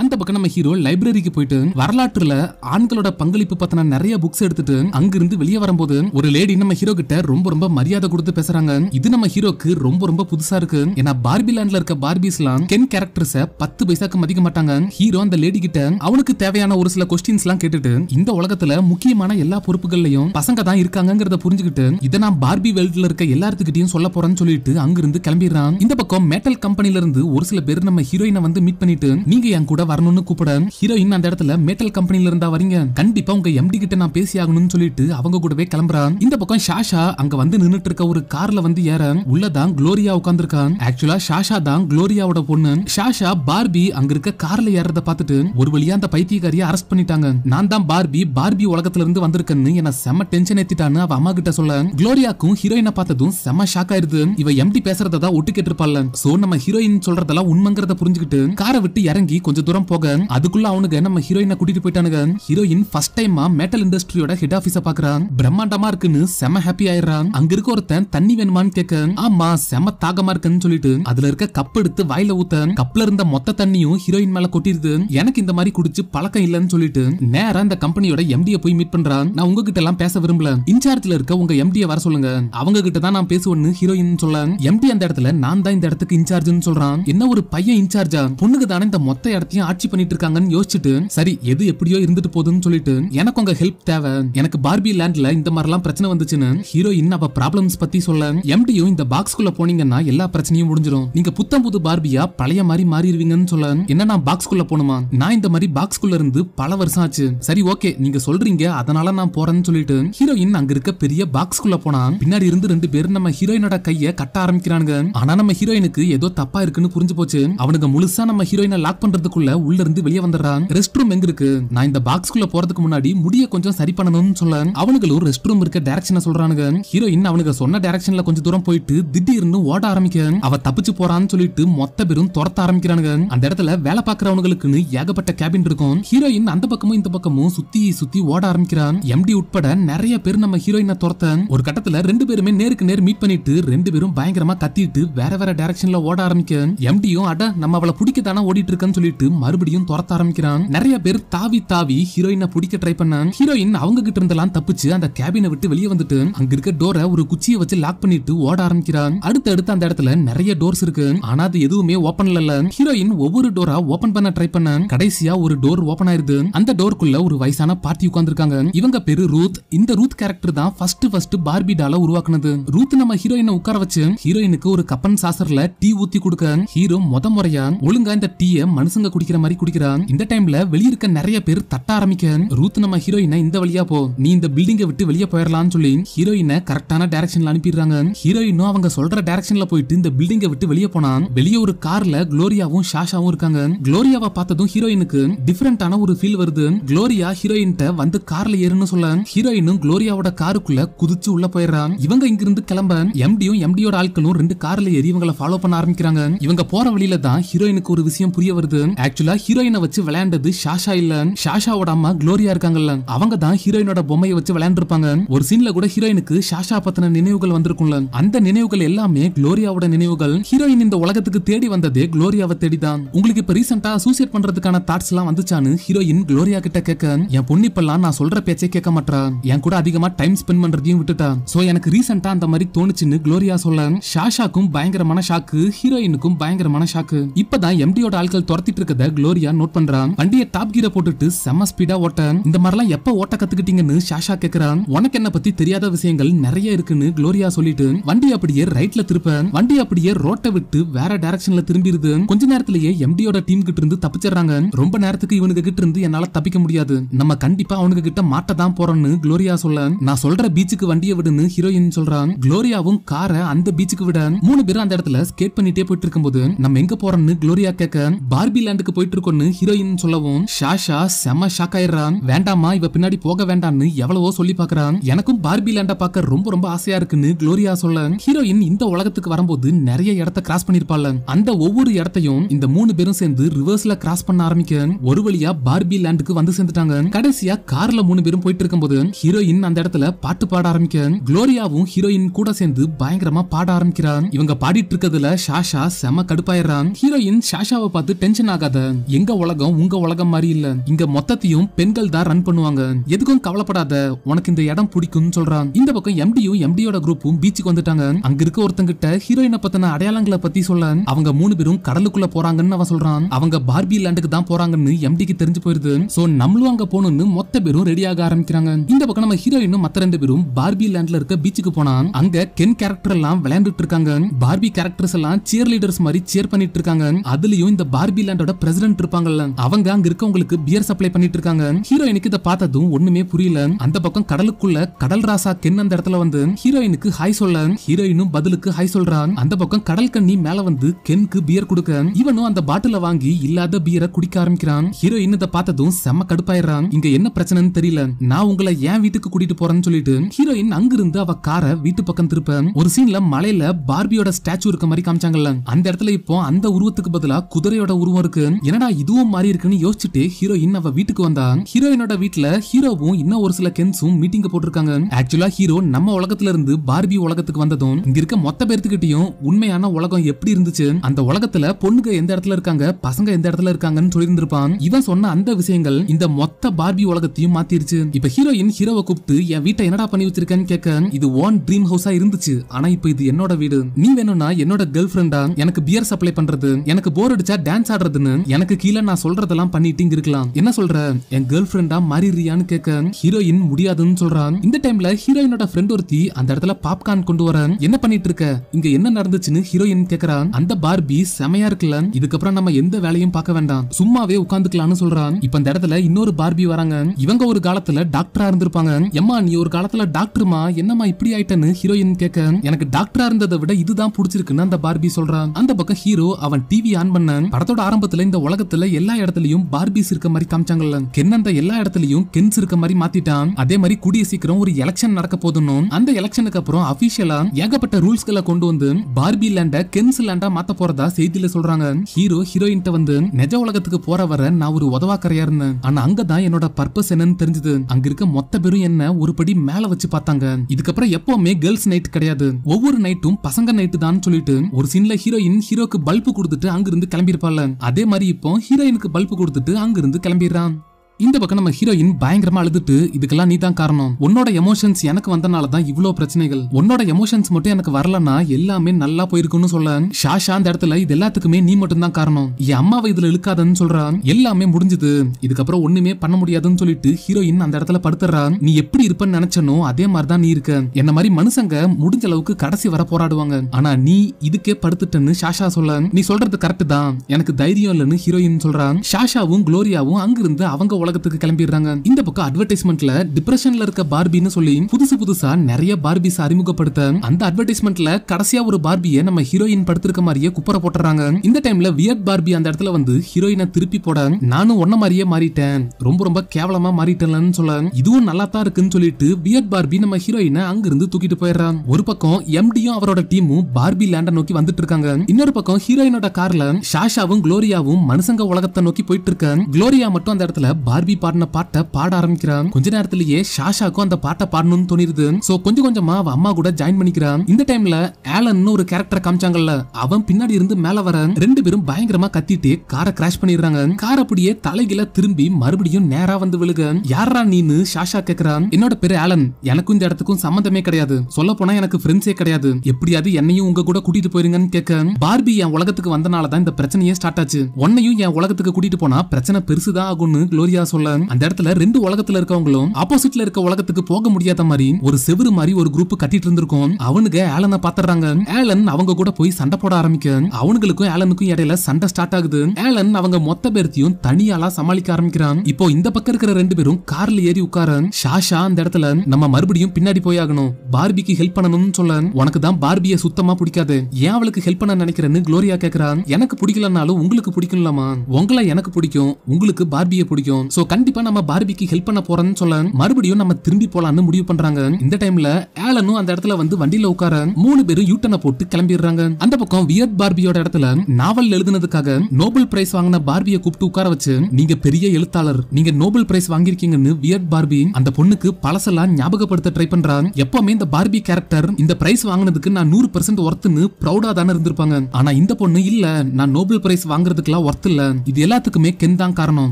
அந்த பக்கம் நம்ம ஹீரோ லைப்ரரிக்கு போயிட்டு வரலாற்றுல ஆண்களோட பங்களிப்பு பத்தின நிறைய புக்ஸ் எடுத்துட்டு அங்கிருந்து வெளியே வரும்போது ஒரு லேடி நம்ம ஹீரோ கிட்ட ரொம்ப ரொம்ப மரியாதை கொடுத்து பேசுறாங்க இது நம்ம ஹீரோக்கு ரொம்ப ரொம்ப புதுசா இருக்கு ஏன்னா பார்பிலாண்ட்ல இருக்க பார்பிஸ் எல்லாம் கென் கேரக்டர்ஸ பத்து பைசாக்கு மதிக்க மாட்டாங்க ஹீரோ அந்த லேடி கிட்ட அவனுக்கு தேவையான ஒரு சில கொஸ்டின்ஸ் எல்லாம் கேட்டுட்டு இந்த உலகத்துல முக்கியமான எல்லா பொறுப்புகள்லயும் பசங்க தான் இருக்காங்கிறத புரிஞ்சுக்கிட்டு இதை நான் பார்பி வேல்ட்ல இருக்க எல்லாத்துக்கிட்டையும் சொல்ல போறேன்னு சொல்லிட்டு அங்கிருந்து கிளம்பிடுறான் இந்த பக்கம் மெட்டல் கம்பெனில இருந்து ஒரு சில பேர் நம்ம ஹீரோயினை வந்து மீட் பண்ணிட்டு நீங்க என் கூட கூட வரணும்னு கூப்பிட ஹீரோயின் அந்த இடத்துல மேட்டல் கம்பெனில இருந்தா வரீங்க கண்டிப்பா உங்க எம்டி கிட்ட நான் பேசி ஆகணும்னு சொல்லிட்டு அவங்க கூடவே கிளம்புறான் இந்த பக்கம் ஷாஷா அங்க வந்து நின்னுட்டு இருக்க ஒரு கார்ல வந்து ஏற உள்ளதான் குளோரியா உட்காந்துருக்கான் ஆக்சுவலா ஷாஷா தான் குளோரியாவோட பொண்ணு ஷாஷா பார்பி அங்க இருக்க கார்ல ஏறத பாத்துட்டு ஒரு வழியா அந்த பைத்தியக்காரிய அரெஸ்ட் பண்ணிட்டாங்க நான் தான் பார்பி பார்பி உலகத்துல இருந்து வந்திருக்கேன்னு என்ன செம டென்ஷன் ஏத்திட்டான்னு அவ அம்மா கிட்ட சொல்ல குளோரியாக்கும் ஹீரோயினை பார்த்ததும் செம ஷாக் ஆயிருது இவ எம்டி பேசுறதா ஒட்டு கேட்டு கேட்டிருப்பாள் சோ நம்ம ஹீரோயின் சொல்றதெல்லாம் உண்மைங்கிறத புரிஞ்சுக்கிட்டு காரை விட்டு இறங்கி கொஞ்சம் தூரம் தூரம் போக அதுக்குள்ள அவனுக்கு நம்ம ஹீரோயினை கூட்டிட்டு போயிட்டானுங்க ஹீரோயின் ஃபர்ஸ்ட் டைமா மேட்டல் இண்டஸ்ட்ரியோட ஹெட் ஆபீஸ பாக்குறான் பிரம்மாண்டமா இருக்குன்னு செம ஹாப்பி ஆயிடுறான் அங்க இருக்க ஒருத்தன் தண்ணி வேணுமான்னு கேட்க ஆமா செம தாகமா இருக்குன்னு சொல்லிட்டு அதுல இருக்க கப் எடுத்து வாயில ஊத்த கப்ல இருந்த மொத்த தண்ணியும் ஹீரோயின் மேல கொட்டிருது எனக்கு இந்த மாதிரி குடிச்சு பழக்கம் இல்லைன்னு சொல்லிட்டு நேரம் இந்த கம்பெனியோட எம்டி போய் மீட் பண்றான் நான் உங்ககிட்ட எல்லாம் பேச விரும்பல இன்சார்ஜ்ல இருக்க உங்க எம்டியை வர சொல்லுங்க அவங்க கிட்ட தான் நான் பேசுவேன்னு ஹீரோயின் சொல்ல எம்டி அந்த இடத்துல நான் தான் இந்த இடத்துக்கு இன்சார்ஜ்னு சொல்றான் என்ன ஒரு பையன் இன்சார்ஜா பொண்ணுக்கு தானே இந்த மொத்த இடத்தையும் ஆட்சி பண்ணிட்டு இருக்காங்கன்னு யோசிச்சுட்டு சரி எது எப்படியோ இருந்துட்டு போதுன்னு சொல்லிட்டு எனக்கு உங்க ஹெல்ப் தேவை எனக்கு பார்பி லேண்ட்ல இந்த மாதிரிலாம் பிரச்சனை வந்துச்சுன்னு ஹீரோயின் அவ ப்ராப்ளம்ஸ் பத்தி சொல்ல எம்டியும் இந்த பாக்ஸ்குள்ள போனீங்கன்னா எல்லா பிரச்சனையும் முடிஞ்சிடும் நீங்க புத்தம் புது பார்பியா பழைய மாதிரி மாறிடுவீங்கன்னு சொல்ல என்ன நான் பாக்ஸ்குள்ள போகணுமா நான் இந்த மாதிரி பாக்ஸ்குள்ள இருந்து பல வருஷம் ஆச்சு சரி ஓகே நீங்க சொல்றீங்க அதனால நான் போறேன்னு சொல்லிட்டு ஹீரோயின் அங்க இருக்க பெரிய பாக்ஸ்குள்ள போனா பின்னாடி இருந்து ரெண்டு பேரும் நம்ம ஹீரோயினோட கைய கட்ட ஆரம்பிக்கிறானுங்க ஆனா நம்ம ஹீரோயினுக்கு ஏதோ தப்பா இருக்குன்னு புரிஞ்சு போச்சு அவனுக்கு முழுசா நம்ம ஹீரோயினை லாக் பண்றதுக்குள்ள உள்ள இருந்து வெளியே வந்துடுறான் ரெஸ்ட் ரூம் எங்க இருக்கு நான் இந்த பாக்ஸ்க்குள்ள போறதுக்கு முன்னாடி முடிய கொஞ்சம் சரி பண்ணணும்னு சொல்ல அவனுங்களும் ரெஸ்ட் ரூம் இருக்க டைரக்ஷன் சொல்றானுங்க ஹீரோயின் அவனுக்கு சொன்ன டைரக்ஷன்ல கொஞ்சம் தூரம் போயிட்டு திடீர்னு ஓட ஆரம்பிக்க அவ தப்பிச்சு போறான்னு சொல்லிட்டு மொத்த பேரும் துரத்த ஆரம்பிக்கிறானுங்க அந்த இடத்துல வேலை பாக்குறவங்களுக்குன்னு ஏகப்பட்ட கேபின் இருக்கும் ஹீரோயின் அந்த பக்கமும் இந்த பக்கமும் சுத்தி சுத்தி ஓட ஆரம்பிக்கிறான் எம்டி உட்பட நிறைய பேர் நம்ம ஹீரோயினை துரத்த ஒரு கட்டத்துல ரெண்டு பேருமே நேருக்கு நேர் மீட் பண்ணிட்டு ரெண்டு பேரும் பயங்கரமா கத்திட்டு வேற வேற டைரக்ஷன்ல ஓட ஆரம்பிக்க எம்டியும் அட நம்ம அவளை பிடிக்க தானே ஓடிட்டு இருக்கன்னு சொல்லிட்டு மறுபடியும் துரத்த ஆரம்பிக்கிறான் நிறைய பேர் தாவி தாவி ஹீரோயினை பிடிக்க ட்ரை பண்ணாங்க ஹீரோயின் அவங்க கிட்ட இருந்தெல்லாம் தப்பிச்சு அந்த கேபினை விட்டு வெளியே வந்துட்டு அங்க இருக்க டோரை ஒரு குச்சியை வச்சு லாக் பண்ணிட்டு ஓட ஆரம்பிக்கிறான் அடுத்த அந்த இடத்துல நிறைய டோர்ஸ் இருக்கு ஆனா அது எதுவுமே ஓபன்ல இல்ல ஹீரோயின் ஒவ்வொரு டோரா ஓபன் பண்ண ட்ரை பண்ண கடைசியா ஒரு டோர் ஓபன் ஆயிருது அந்த டோருக்குள்ள ஒரு வயசான பாட்டி உட்கார்ந்துருக்காங்க இவங்க பேரு ரூத் இந்த ரூத் கேரக்டர் தான் ஃபர்ஸ்ட் ஃபர்ஸ்ட் பார்பி டால உருவாக்குனது ரூத் நம்ம ஹீரோயினை உட்கார வச்சு ஹீரோயினுக்கு ஒரு கப்பன் சாசர்ல டீ ஊத்தி கொடுக்க ஹீரோ முத முறையா ஒழுங்கா இந்த டீயை மனுஷங்க குடிக்க குடிக்கிற மாதிரி குடிக்கிறான் இந்த டைம்ல வெளியிருக்க இருக்க நிறைய பேர் தட்ட ஆரம்பிக்க ரூத் நம்ம ஹீரோயினை இந்த வழியா போ நீ இந்த பில்டிங்க விட்டு வெளியே போயிடலாம்னு சொல்லி ஹீரோயினை கரெக்டான டைரக்ஷன்ல அனுப்பிடுறாங்க ஹீரோயினும் அவங்க சொல்ற டைரக்ஷன்ல போயிட்டு இந்த பில்டிங்கை விட்டு வெளியே போனான் வெளியே ஒரு கார்ல குளோரியாவும் ஷாஷாவும் இருக்காங்க குளோரியாவை பார்த்ததும் ஹீரோயினுக்கு டிஃபரெண்டான ஒரு ஃபீல் வருது குளோரியா கிட்ட வந்து கார்ல ஏறுன்னு சொல்ல ஹீரோயினும் குளோரியாவோட காருக்குள்ள குதிச்சு உள்ள போயிடுறான் இவங்க இங்கிருந்து கிளம்ப எம்டியும் எம்டியோட ஆட்களும் ரெண்டு கார்ல ஏறி இவங்களை ஃபாலோ பண்ண ஆரம்பிக்கிறாங்க இவங்க போற வழியில தான் ஹீரோயினுக்கு ஒரு விஷயம் புரிய வருது ஆக்சுவலா ஹீரோயினை வச்சு விளையாண்டது ஷாஷா இல்ல ஷாஷாவோட அம்மா குளோரியா இருக்காங்கல்ல அவங்க தான் ஹீரோயினோட பொம்மையை வச்சு விளையாண்டுருப்பாங்க ஒரு சீன்ல கூட ஹீரோயினுக்கு ஷாஷா பத்தின நினைவுகள் வந்திருக்கும்ல அந்த நினைவுகள் எல்லாமே குளோரியாவோட நினைவுகள் ஹீரோயின் இந்த உலகத்துக்கு தேடி வந்ததே குளோரியாவை தேடிதான் உங்களுக்கு இப்ப ரீசெண்டா சூசைட் பண்றதுக்கான தாட்ஸ் எல்லாம் வந்துச்சான்னு ஹீரோயின் குளோரியா கிட்ட கேட்க என் பொண்ணு இப்பெல்லாம் நான் சொல்ற பேச்சை கேட்க மாட்டேன் என் கூட அதிகமா டைம் ஸ்பெண்ட் பண்றதையும் விட்டுட்டான் சோ எனக்கு ரீசெண்டா அந்த மாதிரி தோணுச்சுன்னு குளோரியா சொல்ல ஷாஷாக்கும் பயங்கரமான ஷாக்கு ஹீரோயினுக்கும் பயங்கரமான ஷாக்கு இப்பதான் எம்டியோட ஆட்கள் துரத்திட்டு இருக்கத குளோரியா நோட் பண்றான் வண்டியை டாப் கீரை போட்டுட்டு செம்ம ஸ்பீடா ஓட்டன் இந்த மாதிரிலாம் எப்ப ஓட்ட கத்துக்கிட்டீங்கன்னு ஷாஷா கேக்குறான் உனக்கு என்ன பத்தி தெரியாத விஷயங்கள் நிறைய இருக்குன்னு குளோரியா சொல்லிட்டு வண்டி அப்படியே ரைட்ல திருப்ப வண்டி அப்படியே ரோட்டை விட்டு வேற டைரக்ஷன்ல திரும்பிடுது கொஞ்ச நேரத்திலேயே எம்டியோட டீம் கிட்ட இருந்து தப்பிச்சிடுறாங்க ரொம்ப நேரத்துக்கு இவனுக்கு கிட்ட இருந்து என்னால தப்பிக்க முடியாது நம்ம கண்டிப்பா அவனுக்கு கிட்ட மாட்ட தான் போறோம்னு குளோரியா சொல்ல நான் சொல்ற பீச்சுக்கு வண்டியை விடுன்னு ஹீரோயின் சொல்றான் குளோரியாவும் காரை அந்த பீச்சுக்கு விட மூணு பேரும் அந்த இடத்துல ஸ்கேட் பண்ணிட்டே போயிட்டு இருக்கும்போது நம்ம எங்க போறோம்னு குளோரியா கேட்க பார்பி லேண்டுக்கு போயிட்டு இருக்கோன்னு ஹீரோயின் சொல்லவும் ஷாஷா செம ஷாக் ஆயிடுறான் வேண்டாமா இவ பின்னாடி போக வேண்டாம்னு எவ்வளவோ சொல்லி பாக்குறான் எனக்கும் பார்பி லேண்ட பார்க்க ரொம்ப ரொம்ப ஆசையா இருக்குன்னு குளோரியா சொல்ல ஹீரோயின் இந்த உலகத்துக்கு வரும்போது நிறைய இடத்த கிராஸ் பண்ணிருப்பாள் அந்த ஒவ்வொரு இடத்தையும் இந்த மூணு பேரும் சேர்ந்து ரிவர்ஸ்ல கிராஸ் பண்ண ஆரம்பிக்க ஒரு வழியா பார்பி லேண்டுக்கு வந்து சேர்ந்துட்டாங்க கடைசியா கார்ல மூணு பேரும் போயிட்டு இருக்கும்போது ஹீரோயின் அந்த இடத்துல பாட்டு பாட ஆரம்பிக்க குளோரியாவும் ஹீரோயின் கூட சேர்ந்து பயங்கரமா பாட ஆரம்பிக்கிறான் இவங்க பாடிட்டு இருக்கிறதுல ஷாஷா செம கடுப்பாயிடுறான் ஹீரோயின் ஷாஷாவை பார்த்து டென்ஷன் ஆகாத எங்க உலகம் உங்க உலகம் மாதிரி இல்ல இங்க மொத்தத்தையும் பெண்கள் தான் ரன் பண்ணுவாங்க எதுக்கும் கவலைப்படாத உனக்கு இந்த இடம் பிடிக்கும்னு சொல்றான் இந்த பக்கம் எம்டியும் எம்டியோட குரூப்பும் பீச்சுக்கு வந்துட்டாங்க அங்க இருக்க ஒருத்தங்கிட்ட ஹீரோயினை பத்தின அடையாளங்களை பத்தி சொல்ல அவங்க மூணு பேரும் கடலுக்குள்ள போறாங்கன்னு அவன் சொல்றான் அவங்க பார்பி லேண்டுக்கு தான் போறாங்கன்னு எம்டிக்கு தெரிஞ்சு போயிருது சோ நம்மளும் அங்க போகணும்னு மொத்த பேரும் ரெடி ஆக ஆரம்பிக்கிறாங்க இந்த பக்கம் நம்ம ஹீரோயினும் மத்த ரெண்டு பேரும் பார்பி லேண்ட்ல இருக்க பீச்சுக்கு போனான் அங்க கென் கேரக்டர் எல்லாம் விளையாண்டுட்டு இருக்காங்க பார்பி கேரக்டர்ஸ் எல்லாம் சேர் லீடர்ஸ் மாதிரி சேர் பண்ணிட்டு இருக்காங்க அதுலயும் இந்த பார்பி லேண்டோட ரெசிடென்ட் இருப்பாங்கல்ல அவங்க அங்க இருக்கவங்களுக்கு பியர் சப்ளை பண்ணிட்டு இருக்காங்க ஹீரோயினுக்கு இதை பார்த்ததும் ஒண்ணுமே புரியல அந்த பக்கம் கடலுக்குள்ள கடல் ராசா கென் அந்த இடத்துல வந்து ஹீரோயினுக்கு ஹாய் சொல்ல ஹீரோயினும் பதிலுக்கு ஹாய் சொல்றான் அந்த பக்கம் கடல் கண்ணி மேல வந்து கென்க்கு பியர் கொடுக்க இவனும் அந்த பாட்டில வாங்கி இல்லாத பியரை குடிக்க ஆரம்பிக்கிறான் ஹீரோயின் இதை பார்த்ததும் செம்ம கடுப்பாயிடுறான் இங்க என்ன பிரச்சனைன்னு தெரியல நான் உங்களை ஏன் வீட்டுக்கு கூட்டிட்டு போறேன்னு சொல்லிட்டு ஹீரோயின் அங்கிருந்து அவ காரை வீட்டு பக்கம் திருப்ப ஒரு சீன்ல மலையில பார்பியோட ஸ்டாச்சு இருக்க மாதிரி காமிச்சாங்கல்ல அந்த இடத்துல இப்போ அந்த உருவத்துக்கு பதிலா குதிரையோட உருவம் இருக்கு என்னடா இதுவும் மாறி இருக்குன்னு யோசிச்சுட்டு ஹீரோயின் அவ வீட்டுக்கு வந்தா ஹீரோயினோட வீட்டுல ஹீரோவும் இன்னும் ஒரு சில கென்ஸும் மீட்டிங் போட்டிருக்காங்க ஆக்சுவலா ஹீரோ நம்ம உலகத்துல இருந்து பார்பி உலகத்துக்கு வந்ததும் இங்க இருக்க மொத்த பேர்த்துக்கிட்டையும் உண்மையான உலகம் எப்படி இருந்துச்சு அந்த உலகத்துல பொண்ணுங்க எந்த இடத்துல இருக்காங்க பசங்க எந்த இடத்துல இருக்காங்கன்னு சொல்லியிருந்திருப்பான் இவன் சொன்ன அந்த விஷயங்கள் இந்த மொத்த பார்பி உலகத்தையும் மாத்திருச்சு இப்ப ஹீரோயின் ஹீரோவை கூப்பிட்டு என் வீட்டை என்னடா பண்ணி வச்சிருக்கேன்னு கேட்க இது ஓன் ட்ரீம் ஹவுஸா இருந்துச்சு ஆனா இப்ப இது என்னோட வீடு நீ வேணும்னா என்னோட கேர்ள் ஃப்ரெண்டா எனக்கு பியர் சப்ளை பண்றது எனக்கு போர் அடிச்சா டான்ஸ் ஆடுறதுன்னு எனக்கு கீழே நான் சொல்றதெல்லாம் பண்ணிட்டு இருக்கலாம் என்ன சொல்ற என் கேர்ள் ஃப்ரெண்டா மாறிடுறியான்னு கேட்க ஹீரோயின் முடியாதுன்னு சொல்றான் இந்த டைம்ல ஹீரோயினோட ஃப்ரெண்ட் ஒருத்தி அந்த இடத்துல பாப்கார்ன் கொண்டு வர என்ன பண்ணிட்டு இருக்க இங்க என்ன நடந்துச்சுன்னு ஹீரோயின் கேக்குறான் அந்த பார்பி செமையா இருக்குல்ல இதுக்கப்புறம் நம்ம எந்த வேலையும் பார்க்க வேண்டாம் சும்மாவே உட்காந்துக்கலாம்னு சொல்றான் இப்ப இந்த இடத்துல இன்னொரு பார்பி வராங்க இவங்க ஒரு காலத்துல டாக்டரா இருந்திருப்பாங்க எம்மா நீ ஒரு காலத்துல டாக்டருமா என்னம்மா இப்படி ஆயிட்டேன்னு ஹீரோயின் கேட்க எனக்கு டாக்டரா இருந்ததை விட இதுதான் பிடிச்சிருக்குன்னு அந்த பார்பி சொல்றான் அந்த பக்கம் ஹீரோ அவன் டிவி ஆன் பண்ண படத்தோட ஆரம்பத்துல இந்த உலகத்துல எல்லா இடத்துலயும் பார்பிஸ் இருக்க மாதிரி காமிச்சாங்கல்ல கென் அந்த எல்லா இடத்துலயும் கென்ஸ் இருக்க மாதிரி மாத்திட்டான் அதே மாதிரி கூடிய சீக்கிரம் ஒரு எலெக்ஷன் நடக்க போதுன்னு அந்த எலெக்ஷனுக்கு அப்புறம் அபிஷியலா ஏகப்பட்ட ரூல்ஸ்களை கொண்டு வந்து பார்பி லேண்ட கென்ஸ் லேண்டா மாத்த போறதா செய்தியில சொல்றாங்க ஹீரோ ஹீரோயின் வந்து நெஜ உலகத்துக்கு போற வர நான் ஒரு உதவாக்கறையா இருந்தேன் ஆனா அங்கதான் என்னோட பர்பஸ் என்னன்னு தெரிஞ்சது அங்க இருக்க மொத்த பேரும் என்ன ஒரு படி மேல வச்சு பார்த்தாங்க இதுக்கப்புறம் எப்பவுமே கேர்ள்ஸ் நைட் கிடையாது ஒவ்வொரு நைட்டும் பசங்க நைட்டு தான் சொல்லிட்டு ஒரு சின்ன ஹீரோயின் ஹீரோக்கு பல்பு கொடுத்துட்டு அங்கிருந்து கிளம்பியிருப்பாள் அதே மாதிரி ஹரி இப்போ ஹீரோயினுக்கு பல்ப் கொடுத்துட்டு அங்கிருந்து கிளம்பிடுறான் இந்த பக்கம் நம்ம ஹீரோயின் பயங்கரமா அழுதுட்டு இதுக்கெல்லாம் நீ தான் காரணம் உன்னோட எமோஷன்ஸ் எனக்கு வந்தனால தான் இவ்வளவு பிரச்சனைகள் உன்னோட எமோஷன்ஸ் மட்டும் எனக்கு வரலன்னா எல்லாமே நல்லா போயிருக்குன்னு சொல்ல ஷாஷா அந்த இடத்துல இது எல்லாத்துக்குமே நீ மட்டும் தான் காரணம் என் அம்மாவை இதுல இழுக்காதன்னு சொல்றான் எல்லாமே முடிஞ்சது இதுக்கப்புறம் ஒண்ணுமே பண்ண முடியாதுன்னு சொல்லிட்டு ஹீரோயின் அந்த இடத்துல படுத்துறான் நீ எப்படி இருப்பன்னு நினைச்சனோ அதே மாதிரி தான் நீ இருக்க என்ன மாதிரி மனுஷங்க முடிஞ்ச அளவுக்கு கடைசி வர போராடுவாங்க ஆனா நீ இதுக்கே படுத்துட்டேன்னு ஷாஷா சொல்ல நீ சொல்றது கரெக்ட் தான் எனக்கு தைரியம் இல்லைன்னு ஹீரோயின் சொல்றான் ஷாஷாவும் குளோரியாவும் அங்கிருந்து அவங்க உலகத்துக்கு கிளம்பிடுறாங்க இந்த பக்கம் அட்வர்டைஸ்மெண்ட்ல டிப்ரெஷன்ல இருக்க பார்பின்னு சொல்லி புதுசு புதுசா நிறைய பார்பிஸ் அறிமுகப்படுத்த அந்த அட்வர்டைஸ்மெண்ட்ல கடைசியா ஒரு பார்பியை நம்ம ஹீரோயின் படுத்திருக்க மாதிரியே குப்பரை போட்டுறாங்க இந்த டைம்ல வியட் பார்பி அந்த இடத்துல வந்து ஹீரோயினை திருப்பி போட நானும் ஒன்ன மாதிரியே மாறிட்டேன் ரொம்ப ரொம்ப கேவலமா மாறிட்டேன்னு சொல்ல இதுவும் நல்லா தான் இருக்குன்னு சொல்லிட்டு வியட் பார்பி நம்ம ஹீரோயினை அங்கிருந்து தூக்கிட்டு போயிடுறான் ஒரு பக்கம் எம்டியும் அவரோட டீமும் பார்பி லேண்ட நோக்கி வந்துட்டு இருக்காங்க இன்னொரு பக்கம் ஹீரோயினோட கார்ல ஷாஷாவும் குளோரியாவும் மனுஷங்க உலகத்தை நோக்கி போயிட்டு இருக்க குளோரியா மட்டும் அந்த இடத்துல பார்பி பாடின பாட்டை பாட ஆரம்பிக்கிறான் கொஞ்ச நேரத்திலேயே ஷாஷாக்கும் அந்த பாட்டை பாடணும்னு தோணிருது சோ கொஞ்சம் கொஞ்சமா அவ அம்மா கூட ஜாயின் பண்ணிக்கிறான் இந்த டைம்ல ஆலன் ஒரு கேரக்டர் காமிச்சாங்கல்ல அவன் பின்னாடி இருந்து மேல வர ரெண்டு பேரும் பயங்கரமா கத்திட்டு காரை கிராஷ் பண்ணிடுறாங்க கார் அப்படியே தலைகில திரும்பி மறுபடியும் நேரா வந்து விழுக யாரா நீனு ஷாஷா கேக்குறான் என்னோட பேரு ஆலன் எனக்கும் இந்த இடத்துக்கும் சம்பந்தமே கிடையாது சொல்ல போனா எனக்கு ஃப்ரெண்ட்ஸே கிடையாது எப்படியாவது என்னையும் உங்க கூட கூட்டிட்டு போயிருங்கன்னு கேட்க பார்பி என் உலகத்துக்கு வந்தனால தான் இந்த பிரச்சனையே ஸ்டார்ட் ஆச்சு உன்னையும் என் உலகத்துக்கு கூட்டிட்டு போனா பிரச்சனை பெருசுதான் ஆகும்னு குளோரியா சொல்ல சொல்ல அந்த இடத்துல ரெண்டு உலகத்துல இருக்கவங்களும் ஆப்போசிட்ல இருக்க உலகத்துக்கு போக முடியாத மாதிரி ஒரு செவரு மாதிரி ஒரு குரூப் கட்டிட்டு இருந்திருக்கும் அவனுக்கு ஏலனை பாத்துறாங்க ஏலன் அவங்க கூட போய் சண்டை போட ஆரம்பிக்க அவங்களுக்கும் ஏலனுக்கும் இடையில சண்டை ஸ்டார்ட் ஆகுது ஏலன் அவங்க மொத்த பேர்த்தையும் தனியாலா சமாளிக்க ஆரம்பிக்கிறான் இப்போ இந்த பக்கம் இருக்கிற ரெண்டு பேரும் கார்ல ஏறி உட்கார ஷாஷா அந்த இடத்துல நம்ம மறுபடியும் பின்னாடி போய் ஆகணும் பார்பிக்கு ஹெல்ப் பண்ணணும்னு சொல்ல உனக்கு தான் பார்பியை சுத்தமா பிடிக்காது ஏன் அவளுக்கு ஹெல்ப் பண்ண நினைக்கிறேன்னு குளோரியா கேக்குறான் எனக்கு பிடிக்கலனாலும் உங்களுக்கு பிடிக்கலாமா உங்களை எனக்கு பிடிக்கும் உங்களுக்கு பார்பியை பிடிக்கும் ஸோ கண்டிப்பா நம்ம பார்பிக்கு ஹெல்ப் பண்ண போறோம்னு சொல்ல மறுபடியும் நம்ம திரும்பி போலான்னு முடிவு பண்றாங்க இந்த டைம்ல ஏலனும் அந்த இடத்துல வந்து வண்டியில உட்கார மூணு பேரும் யூட்டனை போட்டு கிளம்பிடுறாங்க அந்த பக்கம் வியர்ட் பார்பியோட இடத்துல நாவல் எழுதுனதுக்காக நோபல் பிரைஸ் வாங்கின பார்பியை கூப்பிட்டு உட்கார வச்சு நீங்க பெரிய எழுத்தாளர் நீங்க நோபல் பிரைஸ் வாங்கியிருக்கீங்கன்னு வியர்ட் பார்பி அந்த பொண்ணுக்கு பழசெல்லாம் ஞாபகப்படுத்த ட்ரை பண்றாங்க எப்பவுமே இந்த பார்பி கேரக்டர் இந்த பிரைஸ் வாங்கினதுக்கு நான் நூறு பர்சன்ட் ஒர்த்துன்னு ப்ரௌடா தானே இருந்திருப்பாங்க ஆனா இந்த பொண்ணு இல்ல நான் நோபல் பிரைஸ் வாங்குறதுக்குலாம் ஒர்த் இல்ல இது எல்லாத்துக்குமே கென் தான் காரணம்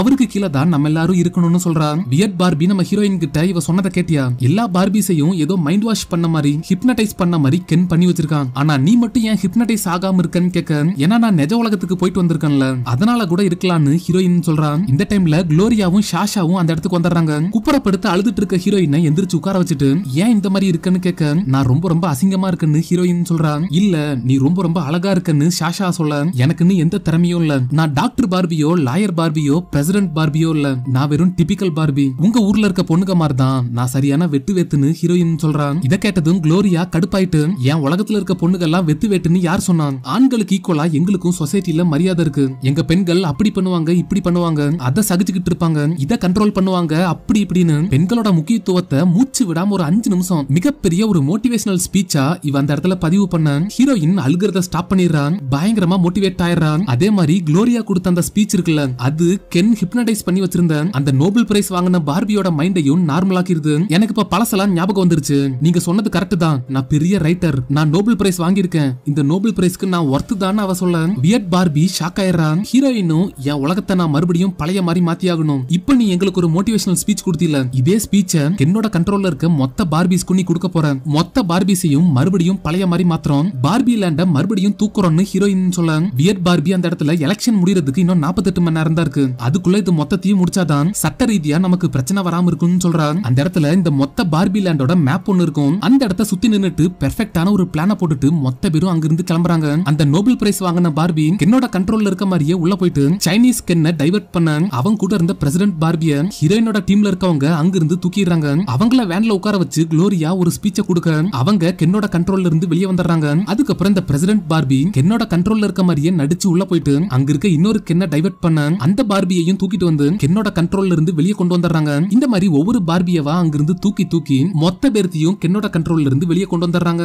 அவருக்கு கீழே தான் நம்ம எல்லாரும் இருக்கணும்னு சொல்றா வியட் பார்பி நம்ம ஹீரோயின் கிட்ட இவ சொன்னதை கேட்டியா எல்லா பார்பிஸையும் ஏதோ மைண்ட் வாஷ் பண்ண மாதிரி ஹிப்னடைஸ் பண்ண மாதிரி கென் பண்ணி வச்சிருக்கான் ஆனா நீ மட்டும் ஏன் ஹிப்னடைஸ் ஆகாம இருக்கேன்னு கேட்க ஏன்னா நான் நெஜ உலகத்துக்கு போயிட்டு வந்திருக்கேன்ல அதனால கூட இருக்கலாம்னு ஹீரோயின் சொல்றான் இந்த டைம்ல குளோரியாவும் ஷாஷாவும் அந்த இடத்துக்கு வந்துடுறாங்க குப்புறப்படுத்து அழுதுட்டு இருக்க ஹீரோயினை எந்திரிச்சு உட்கார வச்சுட்டு ஏன் இந்த மாதிரி இருக்கேன்னு கேட்க நான் ரொம்ப ரொம்ப அசிங்கமா இருக்கேன்னு ஹீரோயின் சொல்றான் இல்ல நீ ரொம்ப ரொம்ப அழகா இருக்கேன்னு ஷாஷா சொல்ல எனக்குன்னு எந்த திறமையும் இல்ல நான் டாக்டர் பார்பியோ லாயர் பார்பியோ பிரசிடென்ட் பார்பியோ இல்ல நான் வெறும் டிபிக்கல் பார்பி உங்க ஊர்ல இருக்க பொண்ணுங்க மாதிரி தான் நான் சரியான வெட்டு வெத்துன்னு ஹீரோயின் சொல்றான் இதை கேட்டதும் குளோரியா கடுப்பாயிட்டு என் உலகத்துல இருக்க பொண்ணுகள்லாம் வெத்து வெட்டுன்னு யார் சொன்னான் ஆண்களுக்கு ஈக்குவலா எங்களுக்கும் சொசைட்டில மரியாதை இருக்கு எங்க பெண்கள் அப்படி பண்ணுவாங்க இப்படி பண்ணுவாங்க அதை சகிச்சுக்கிட்டு இருப்பாங்க இதை கண்ட்ரோல் பண்ணுவாங்க அப்படி இப்படின்னு பெண்களோட முக்கியத்துவத்தை மூச்சு விடாம ஒரு அஞ்சு நிமிஷம் மிகப்பெரிய ஒரு மோட்டிவேஷனல் ஸ்பீச்சா இவ அந்த இடத்துல பதிவு பண்ண ஹீரோயின் அழுகிறத ஸ்டாப் பண்ணிடுறான் பயங்கரமா மோட்டிவேட் ஆயிடுறான் அதே மாதிரி குளோரியா கொடுத்த அந்த ஸ்பீச் இருக்குல்ல அது கென் ஹிப்னடைஸ் பண்ணி வச்சிருக்க வச்சிருந்த அந்த நோபல் பிரைஸ் வாங்கின பார்பியோட மைண்டையும் நார்மல் ஆக்கிருது எனக்கு இப்ப பழசெல்லாம் ஞாபகம் வந்துருச்சு நீங்க சொன்னது கரெக்ட் தான் நான் பெரிய ரைட்டர் நான் நோபல் பிரைஸ் வாங்கியிருக்கேன் இந்த நோபல் பிரைஸ்க்கு நான் ஒர்த்து தான் அவ சொல்ல வியட் பார்பி ஷாக் ஆயிடுறான் ஹீரோயினும் என் உலகத்தை நான் மறுபடியும் பழைய மாதிரி மாத்தி ஆகணும் இப்ப நீ எங்களுக்கு ஒரு மோட்டிவேஷனல் ஸ்பீச் கொடுத்தில இதே ஸ்பீச்ச என்னோட கண்ட்ரோல்ல இருக்க மொத்த பார்பிஸ் நீ கொடுக்க போறேன் மொத்த பார்பிஸையும் மறுபடியும் பழைய மாதிரி மாத்திரம் பார்பி லேண்ட மறுபடியும் தூக்குறோம்னு ஹீரோயின் சொல்ல வியட் பார்பி அந்த இடத்துல எலெக்ஷன் முடியறதுக்கு இன்னும் நாற்பத்தெட்டு மணி நேரம் தான் இருக்கு அதுக்குள்ள இது மொத்தத்தையும் முடிச்சாதான் சட்ட ரீதியா நமக்கு பிரச்சனை வராம இருக்கும்னு சொல்றாங்க அந்த இடத்துல இந்த மொத்த பார்பி லேண்டோட மேப் ஒன்னு இருக்கும் அந்த இடத்த சுத்தி நின்னுட்டு பெர்ஃபெக்டான ஒரு பிளான போட்டுட்டு மொத்த பேரும் அங்கிருந்து கிளம்புறாங்க அந்த நோபல் பிரைஸ் வாங்கின பார்பி என்னோட கண்ட்ரோல்ல இருக்க மாதிரியே உள்ள போயிட்டு சைனீஸ் கென்ன டைவர்ட் பண்ண அவங்க கூட இருந்த பிரசிடென்ட் பார்பிய ஹீரோயினோட டீம்ல இருக்கவங்க அங்கிருந்து தூக்கிடுறாங்க அவங்கள வேன்ல உட்கார வச்சு குளோரியா ஒரு ஸ்பீச்ச கொடுக்க அவங்க கென்னோட கண்ட்ரோல்ல இருந்து வெளியே வந்துடுறாங்க அதுக்கப்புறம் இந்த பிரசிடென்ட் பார்பி கென்னோட கண்ட்ரோல்ல இருக்க மாதிரியே நடிச்சு உள்ள போயிட்டு அங்க இருக்க இன்னொரு கென்ன டைவர்ட் பண்ண அந்த பார்பியையும் தூக்கிட்டு வந்து கென்னோட கென்னோட கண்ட்ரோல்ல இருந்து வெளியே கொண்டு வந்துடுறாங்க இந்த மாதிரி ஒவ்வொரு பார்பியவா அங்கிருந்து தூக்கி தூக்கி மொத்த பேர்த்தையும் கென்னோட கண்ட்ரோல்ல இருந்து வெளியே கொண்டு வந்துடுறாங்க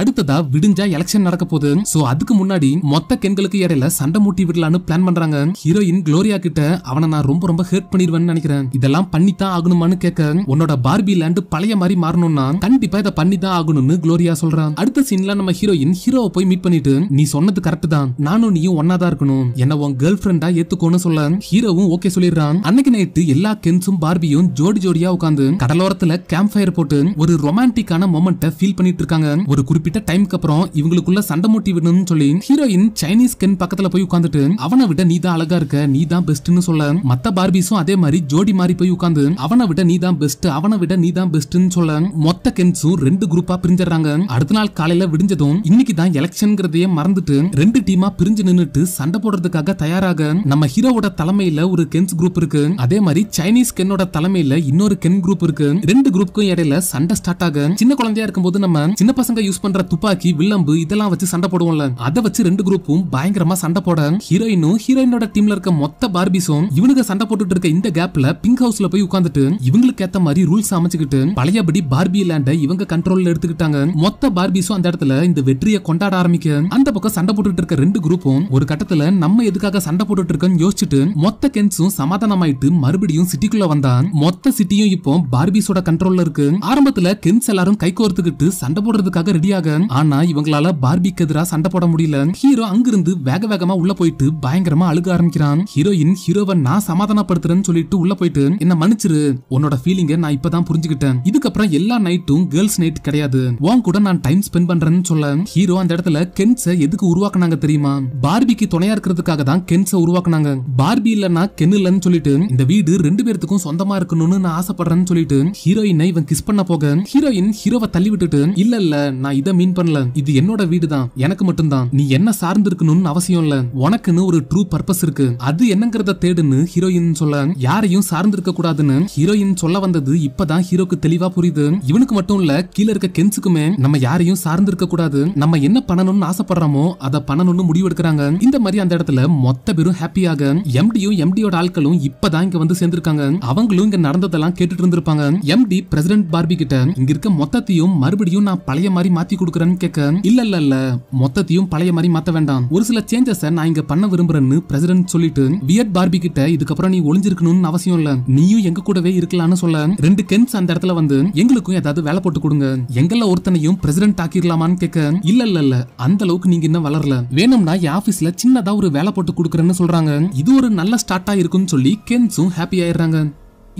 அடுத்ததா விடுஞ்சா எலெக்ஷன் நடக்க போகுது சோ அதுக்கு முன்னாடி மொத்த கெண்களுக்கு இடையில சண்டை மூட்டி விடலான்னு பிளான் பண்றாங்க ஹீரோயின் குளோரியா கிட்ட அவனை நான் ரொம்ப ரொம்ப ஹெர்ட் பண்ணிடுவேன்னு நினைக்கிறேன் இதெல்லாம் பண்ணித்தான் ஆகணுமான்னு கேட்க உன்னோட பார்பி லேண்ட் பழைய மாதிரி மாறணும்னா கண்டிப்பா இதை பண்ணித்தான் ஆகணும்னு குளோரியா சொல்றான் அடுத்த சீன்ல நம்ம ஹீரோயின் ஹீரோவை போய் மீட் பண்ணிட்டு நீ சொன்னது கரெக்ட் தான் நானும் நீயும் தான் இருக்கணும் என்ன உன் கேர்ள் ஃபிரெண்டா ஏத்துக்கோன்னு சொல்ல ஹீரோவும் ஓகே சொல்லிடுறான் அன்னைக்கு நைட்டு எல்லா கென்ஸும் பார்பியும் ஜோடி ஜோடியா உட்காந்து கடலோரத்துல கேம்ப் ஃபயர் போட்டு ஒரு ரொமான்டிக்கான மொமெண்ட்டை ஃபீல் பண்ணிட்டு இருக்காங்க ஒரு குறிப்பிட்ட டைமுக்கு அப்புறம் இவங்களுக்குள்ள சண்டை மூட்டி விடணும்னு சொல்லி ஹீரோயின் சைனீஸ் கென் பக்கத்துல போய் உட்காந்துட்டு அவனை விட நீ தான் அழகா இருக்க நீ தான் பெஸ்ட்னு சொல்ல மத்த பார்பிஸும் அதே மாதிரி ஜோடி மாறி போய் உட்காந்து அவனை விட நீ தான் பெஸ்ட் அவனை விட நீ தான் பெஸ்ட்னு சொல்ல மொத்த கென்ஸும் ரெண்டு குரூப்பா பிரிஞ்சிடறாங்க அடுத்த நாள் காலையில விடிஞ்சதும் இன்னைக்கு தான் எலெக்ஷன்ங்கிறதையே மறந்துட்டு ரெண்டு டீமா பிரிஞ்சு நின்னுட்டு சண்டை போடுறதுக்காக தயாராக நம்ம ஹீரோவோட தலைமையில ஒரு கென்ஸ் குரூப் இருக்கு அதே மாதிரி சைனீஸ் கென்னோட தலைமையில இன்னொரு கென் குரூப் இருக்கு ரெண்டு குரூப்புக்கும் இடையில சண்டை ஸ்டார்ட் ஆக சின்ன குழந்தையா இருக்கும்போது நம்ம சின்ன பசங்க யூஸ் பண்ண பண்ற துப்பாக்கி வில்லம்பு இதெல்லாம் வச்சு சண்டை போடுவோம்ல அதை வச்சு ரெண்டு குரூப்பும் பயங்கரமா சண்டை போட ஹீரோயினும் ஹீரோயினோட டீம்ல இருக்க மொத்த பார்பிஸும் இவனுக்கு சண்டை போட்டுட்டு இருக்க இந்த கேப்ல பிங்க் ஹவுஸ்ல போய் உட்காந்துட்டு இவங்களுக்கு ஏத்த மாதிரி ரூல்ஸ் அமைச்சுக்கிட்டு பழையபடி பார்பி லேண்ட இவங்க கண்ட்ரோல்ல எடுத்துக்கிட்டாங்க மொத்த பார்பிஸும் அந்த இடத்துல இந்த வெற்றியை கொண்டாட ஆரம்பிக்க அந்த பக்கம் சண்டை போட்டுட்டு இருக்க ரெண்டு குரூப்பும் ஒரு கட்டத்துல நம்ம எதுக்காக சண்டை போட்டுட்டு இருக்கோம்னு யோசிச்சுட்டு மொத்த கென்ஸும் சமாதானமாயிட்டு மறுபடியும் சிட்டிக்குள்ள வந்தான் மொத்த சிட்டியும் இப்போ பார்பிஸோட கண்ட்ரோல்ல இருக்கு ஆரம்பத்துல கென்ஸ் எல்லாரும் கை கோர்த்துக்கிட்டு சண்டை போடுறதுக்காக ரெடியா எதிராக ஆனா இவங்களால பார்பிக்கு எதிராக சண்டை போட முடியல ஹீரோ அங்கிருந்து வேக வேகமா உள்ள போயிட்டு பயங்கரமா அழுக ஆரம்பிக்கிறான் ஹீரோயின் ஹீரோவை நான் சமாதானப்படுத்துறேன்னு சொல்லிட்டு உள்ள போயிட்டு என்ன மன்னிச்சிரு உன்னோட ஃபீலிங்க நான் இப்பதான் புரிஞ்சுக்கிட்டேன் இதுக்கப்புறம் எல்லா நைட்டும் கேர்ள்ஸ் நைட் கிடையாது உன் கூட நான் டைம் ஸ்பெண்ட் பண்றேன்னு சொல்ல ஹீரோ அந்த இடத்துல கென்ஸ எதுக்கு உருவாக்குனாங்க தெரியுமா பார்பிக்கு துணையா இருக்கிறதுக்காக தான் கென்ஸை உருவாக்குனாங்க பார்பி இல்லன்னா கென் இல்லன்னு சொல்லிட்டு இந்த வீடு ரெண்டு பேர்த்துக்கும் சொந்தமா இருக்கணும்னு நான் ஆசைப்படுறேன்னு சொல்லிட்டு ஹீரோயினை இவன் கிஸ் பண்ண போக ஹீரோயின் ஹீரோவை தள்ளி விட்டுட்டு இல்ல இல்ல நான் இதை இதை மீன் பண்ணல இது என்னோட வீடுதான் தான் எனக்கு மட்டும்தான் நீ என்ன சார்ந்து இருக்கணும்னு அவசியம் இல்ல உனக்குன்னு ஒரு ட்ரூ பர்பஸ் இருக்கு அது என்னங்கிறத தேடுன்னு ஹீரோயின் சொல்ல யாரையும் சார்ந்து இருக்க கூடாதுன்னு ஹீரோயின் சொல்ல வந்தது இப்பதான் ஹீரோக்கு தெளிவா புரியுது இவனுக்கு மட்டும் இல்ல கீழ இருக்க கென்ஸுக்குமே நம்ம யாரையும் சார்ந்து இருக்க கூடாது நம்ம என்ன பண்ணணும்னு ஆசைப்படுறோமோ அதை பண்ணணும்னு முடிவெடுக்கிறாங்க இந்த மாதிரி அந்த இடத்துல மொத்த பேரும் ஹாப்பியாக எம்டியும் எம்டியோட ஆட்களும் இப்பதான் இங்க வந்து சேர்ந்திருக்காங்க அவங்களும் இங்க நடந்ததெல்லாம் கேட்டுட்டு இருந்திருப்பாங்க எம்டி பிரசிடென்ட் பார்பி கிட்ட இங்க இருக்க மொத்தத்தையும் மறுபடியும் நான் பழைய மாதிரி மாத்தி கொடுக்குறேன்னு கேட்க இல்ல இல்ல இல்ல மொத்தத்தையும் பழைய மாதிரி மாத்த வேண்டாம் ஒரு சில சேஞ்சஸ் நான் இங்க பண்ண விரும்புறேன்னு பிரசிடென்ட் சொல்லிட்டு வியட் பார்பி கிட்ட இதுக்கப்புறம் நீ ஒளிஞ்சிருக்கணும்னு அவசியம் இல்ல நீயும் எங்க கூடவே இருக்கலாம்னு சொல்ல ரெண்டு கென்ஸ் அந்த இடத்துல வந்து எங்களுக்கும் ஏதாவது வேலை போட்டு கொடுங்க எங்கள ஒருத்தனையும் பிரசிடென்ட் ஆக்கிடலாமான்னு கேட்க இல்ல இல்ல இல்ல அந்த அளவுக்கு நீங்க இன்னும் வளரல வேணும்னா என் ஆபீஸ்ல சின்னதா ஒரு வேலை போட்டு கொடுக்குறேன்னு சொல்றாங்க இது ஒரு நல்ல ஸ்டார்ட்டா இருக்கும்னு சொல்லி கென்ஸும் ஹாப்பி ஆயிடுறாங்க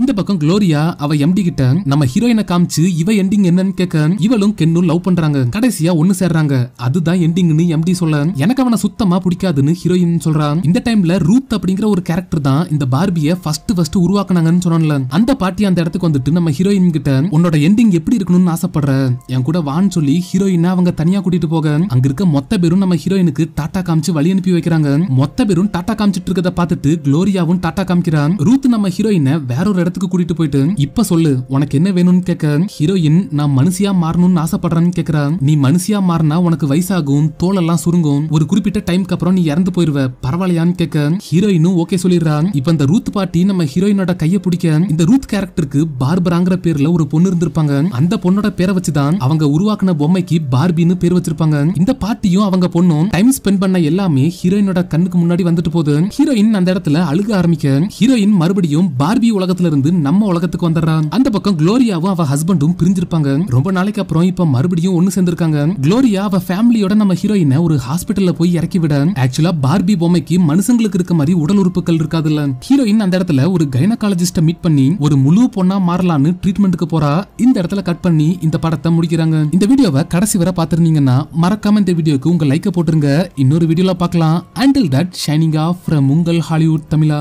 இந்த பக்கம் குளோரியா அவ எம்டி கிட்ட நம்ம ஹீரோயின காமிச்சு இவ எண்டிங் என்னன்னு கேட்க இவளும் கென்னும் லவ் பண்றாங்க கடைசியா ஒன்னு சேர்றாங்க அதுதான் எண்டிங்னு எம்டி சொல்ல எனக்கு அவனை சுத்தமா பிடிக்காதுன்னு ஹீரோயின் சொல்றான் இந்த டைம்ல ரூத் அப்படிங்கிற ஒரு கேரக்டர் தான் இந்த பார்பிய ஃபர்ஸ்ட் ஃபர்ஸ்ட் உருவாக்குனாங்கன்னு சொன்னான்ல அந்த பாட்டி அந்த இடத்துக்கு வந்துட்டு நம்ம ஹீரோயின் கிட்ட உன்னோட எண்டிங் எப்படி இருக்கணும்னு ஆசைப்படுற என் கூட வான்னு சொல்லி ஹீரோயினா அவங்க தனியா கூட்டிட்டு போக அங்க இருக்க மொத்த பேரும் நம்ம ஹீரோயினுக்கு டாட்டா காமிச்சு வழி அனுப்பி வைக்கிறாங்க மொத்த பேரும் டாட்டா காமிச்சிட்டு இருக்கதை பார்த்துட்டு குளோரியாவும் டாட்டா காமிக்கிறான் ரூத் நம்ம ஹீரோயினை வேற ஒரு இடத்துக்கு கூட்டிட்டு போயிட்டு இப்ப சொல்லு உனக்கு என்ன வேணும்னு கேட்க ஹீரோயின் நான் மனுஷியா மாறணும்னு ஆசைப்படுறேன்னு கேக்குறா நீ மனுஷியா மாறினா உனக்கு வயசாகும் தோலெல்லாம் சுருங்கும் ஒரு குறிப்பிட்ட டைம்க்கு அப்புறம் நீ இறந்து போயிருவ பரவாயில்லையான்னு கேட்க ஹீரோயினும் ஓகே சொல்லிடுறான் இப்ப இந்த ரூத் பாட்டி நம்ம ஹீரோயினோட கையை பிடிக்க இந்த ரூத் கேரக்டருக்கு பார்பராங்கிற பேர்ல ஒரு பொண்ணு இருந்திருப்பாங்க அந்த பொண்ணோட பேரை வச்சுதான் அவங்க உருவாக்குன பொம்மைக்கு பார்பின்னு பேர் வச்சிருப்பாங்க இந்த பாட்டியும் அவங்க பொண்ணும் டைம் ஸ்பெண்ட் பண்ண எல்லாமே ஹீரோயினோட கண்ணுக்கு முன்னாடி வந்துட்டு போகுது ஹீரோயின் அந்த இடத்துல அழுக ஆரம்பிக்க ஹீரோயின் மறுபடியும் பார்பி உலகத்துல இருந்து நம்ம உலகத்துக்கு வந்துடுறான் அந்த பக்கம் குளோரியாவும் அவ ஹஸ்பண்டும் பிரிஞ்சிருப்பாங்க ரொம்ப நாளைக்கு அப்புறம் இப்ப மறுபடியும் ஒண்ணு சேர்ந்திருக்காங்க குளோரியா அவ ஃபேமிலியோட நம்ம ஹீரோயின ஒரு ஹாஸ்பிட்டல்ல போய் இறக்கி விட ஆக்சுவலா பார்பி பொம்மைக்கு மனுஷங்களுக்கு இருக்க மாதிரி உடல் உறுப்புகள் இருக்காதுல்ல ஹீரோயின் அந்த இடத்துல ஒரு கைனகாலஜிஸ்ட மீட் பண்ணி ஒரு முழு பொண்ணா மாறலான்னு ட்ரீட்மெண்ட்டுக்கு போறா இந்த இடத்துல கட் பண்ணி இந்த படத்தை முடிக்கிறாங்க இந்த வீடியோவை கடைசி வரை பார்த்துருந்தீங்கன்னா மறக்காம இந்த வீடியோக்கு உங்க லைக் போட்டுருங்க இன்னொரு வீடியோல பார்க்கலாம் until that signing off from உங்கள் ஹாலிவுட் தமிழா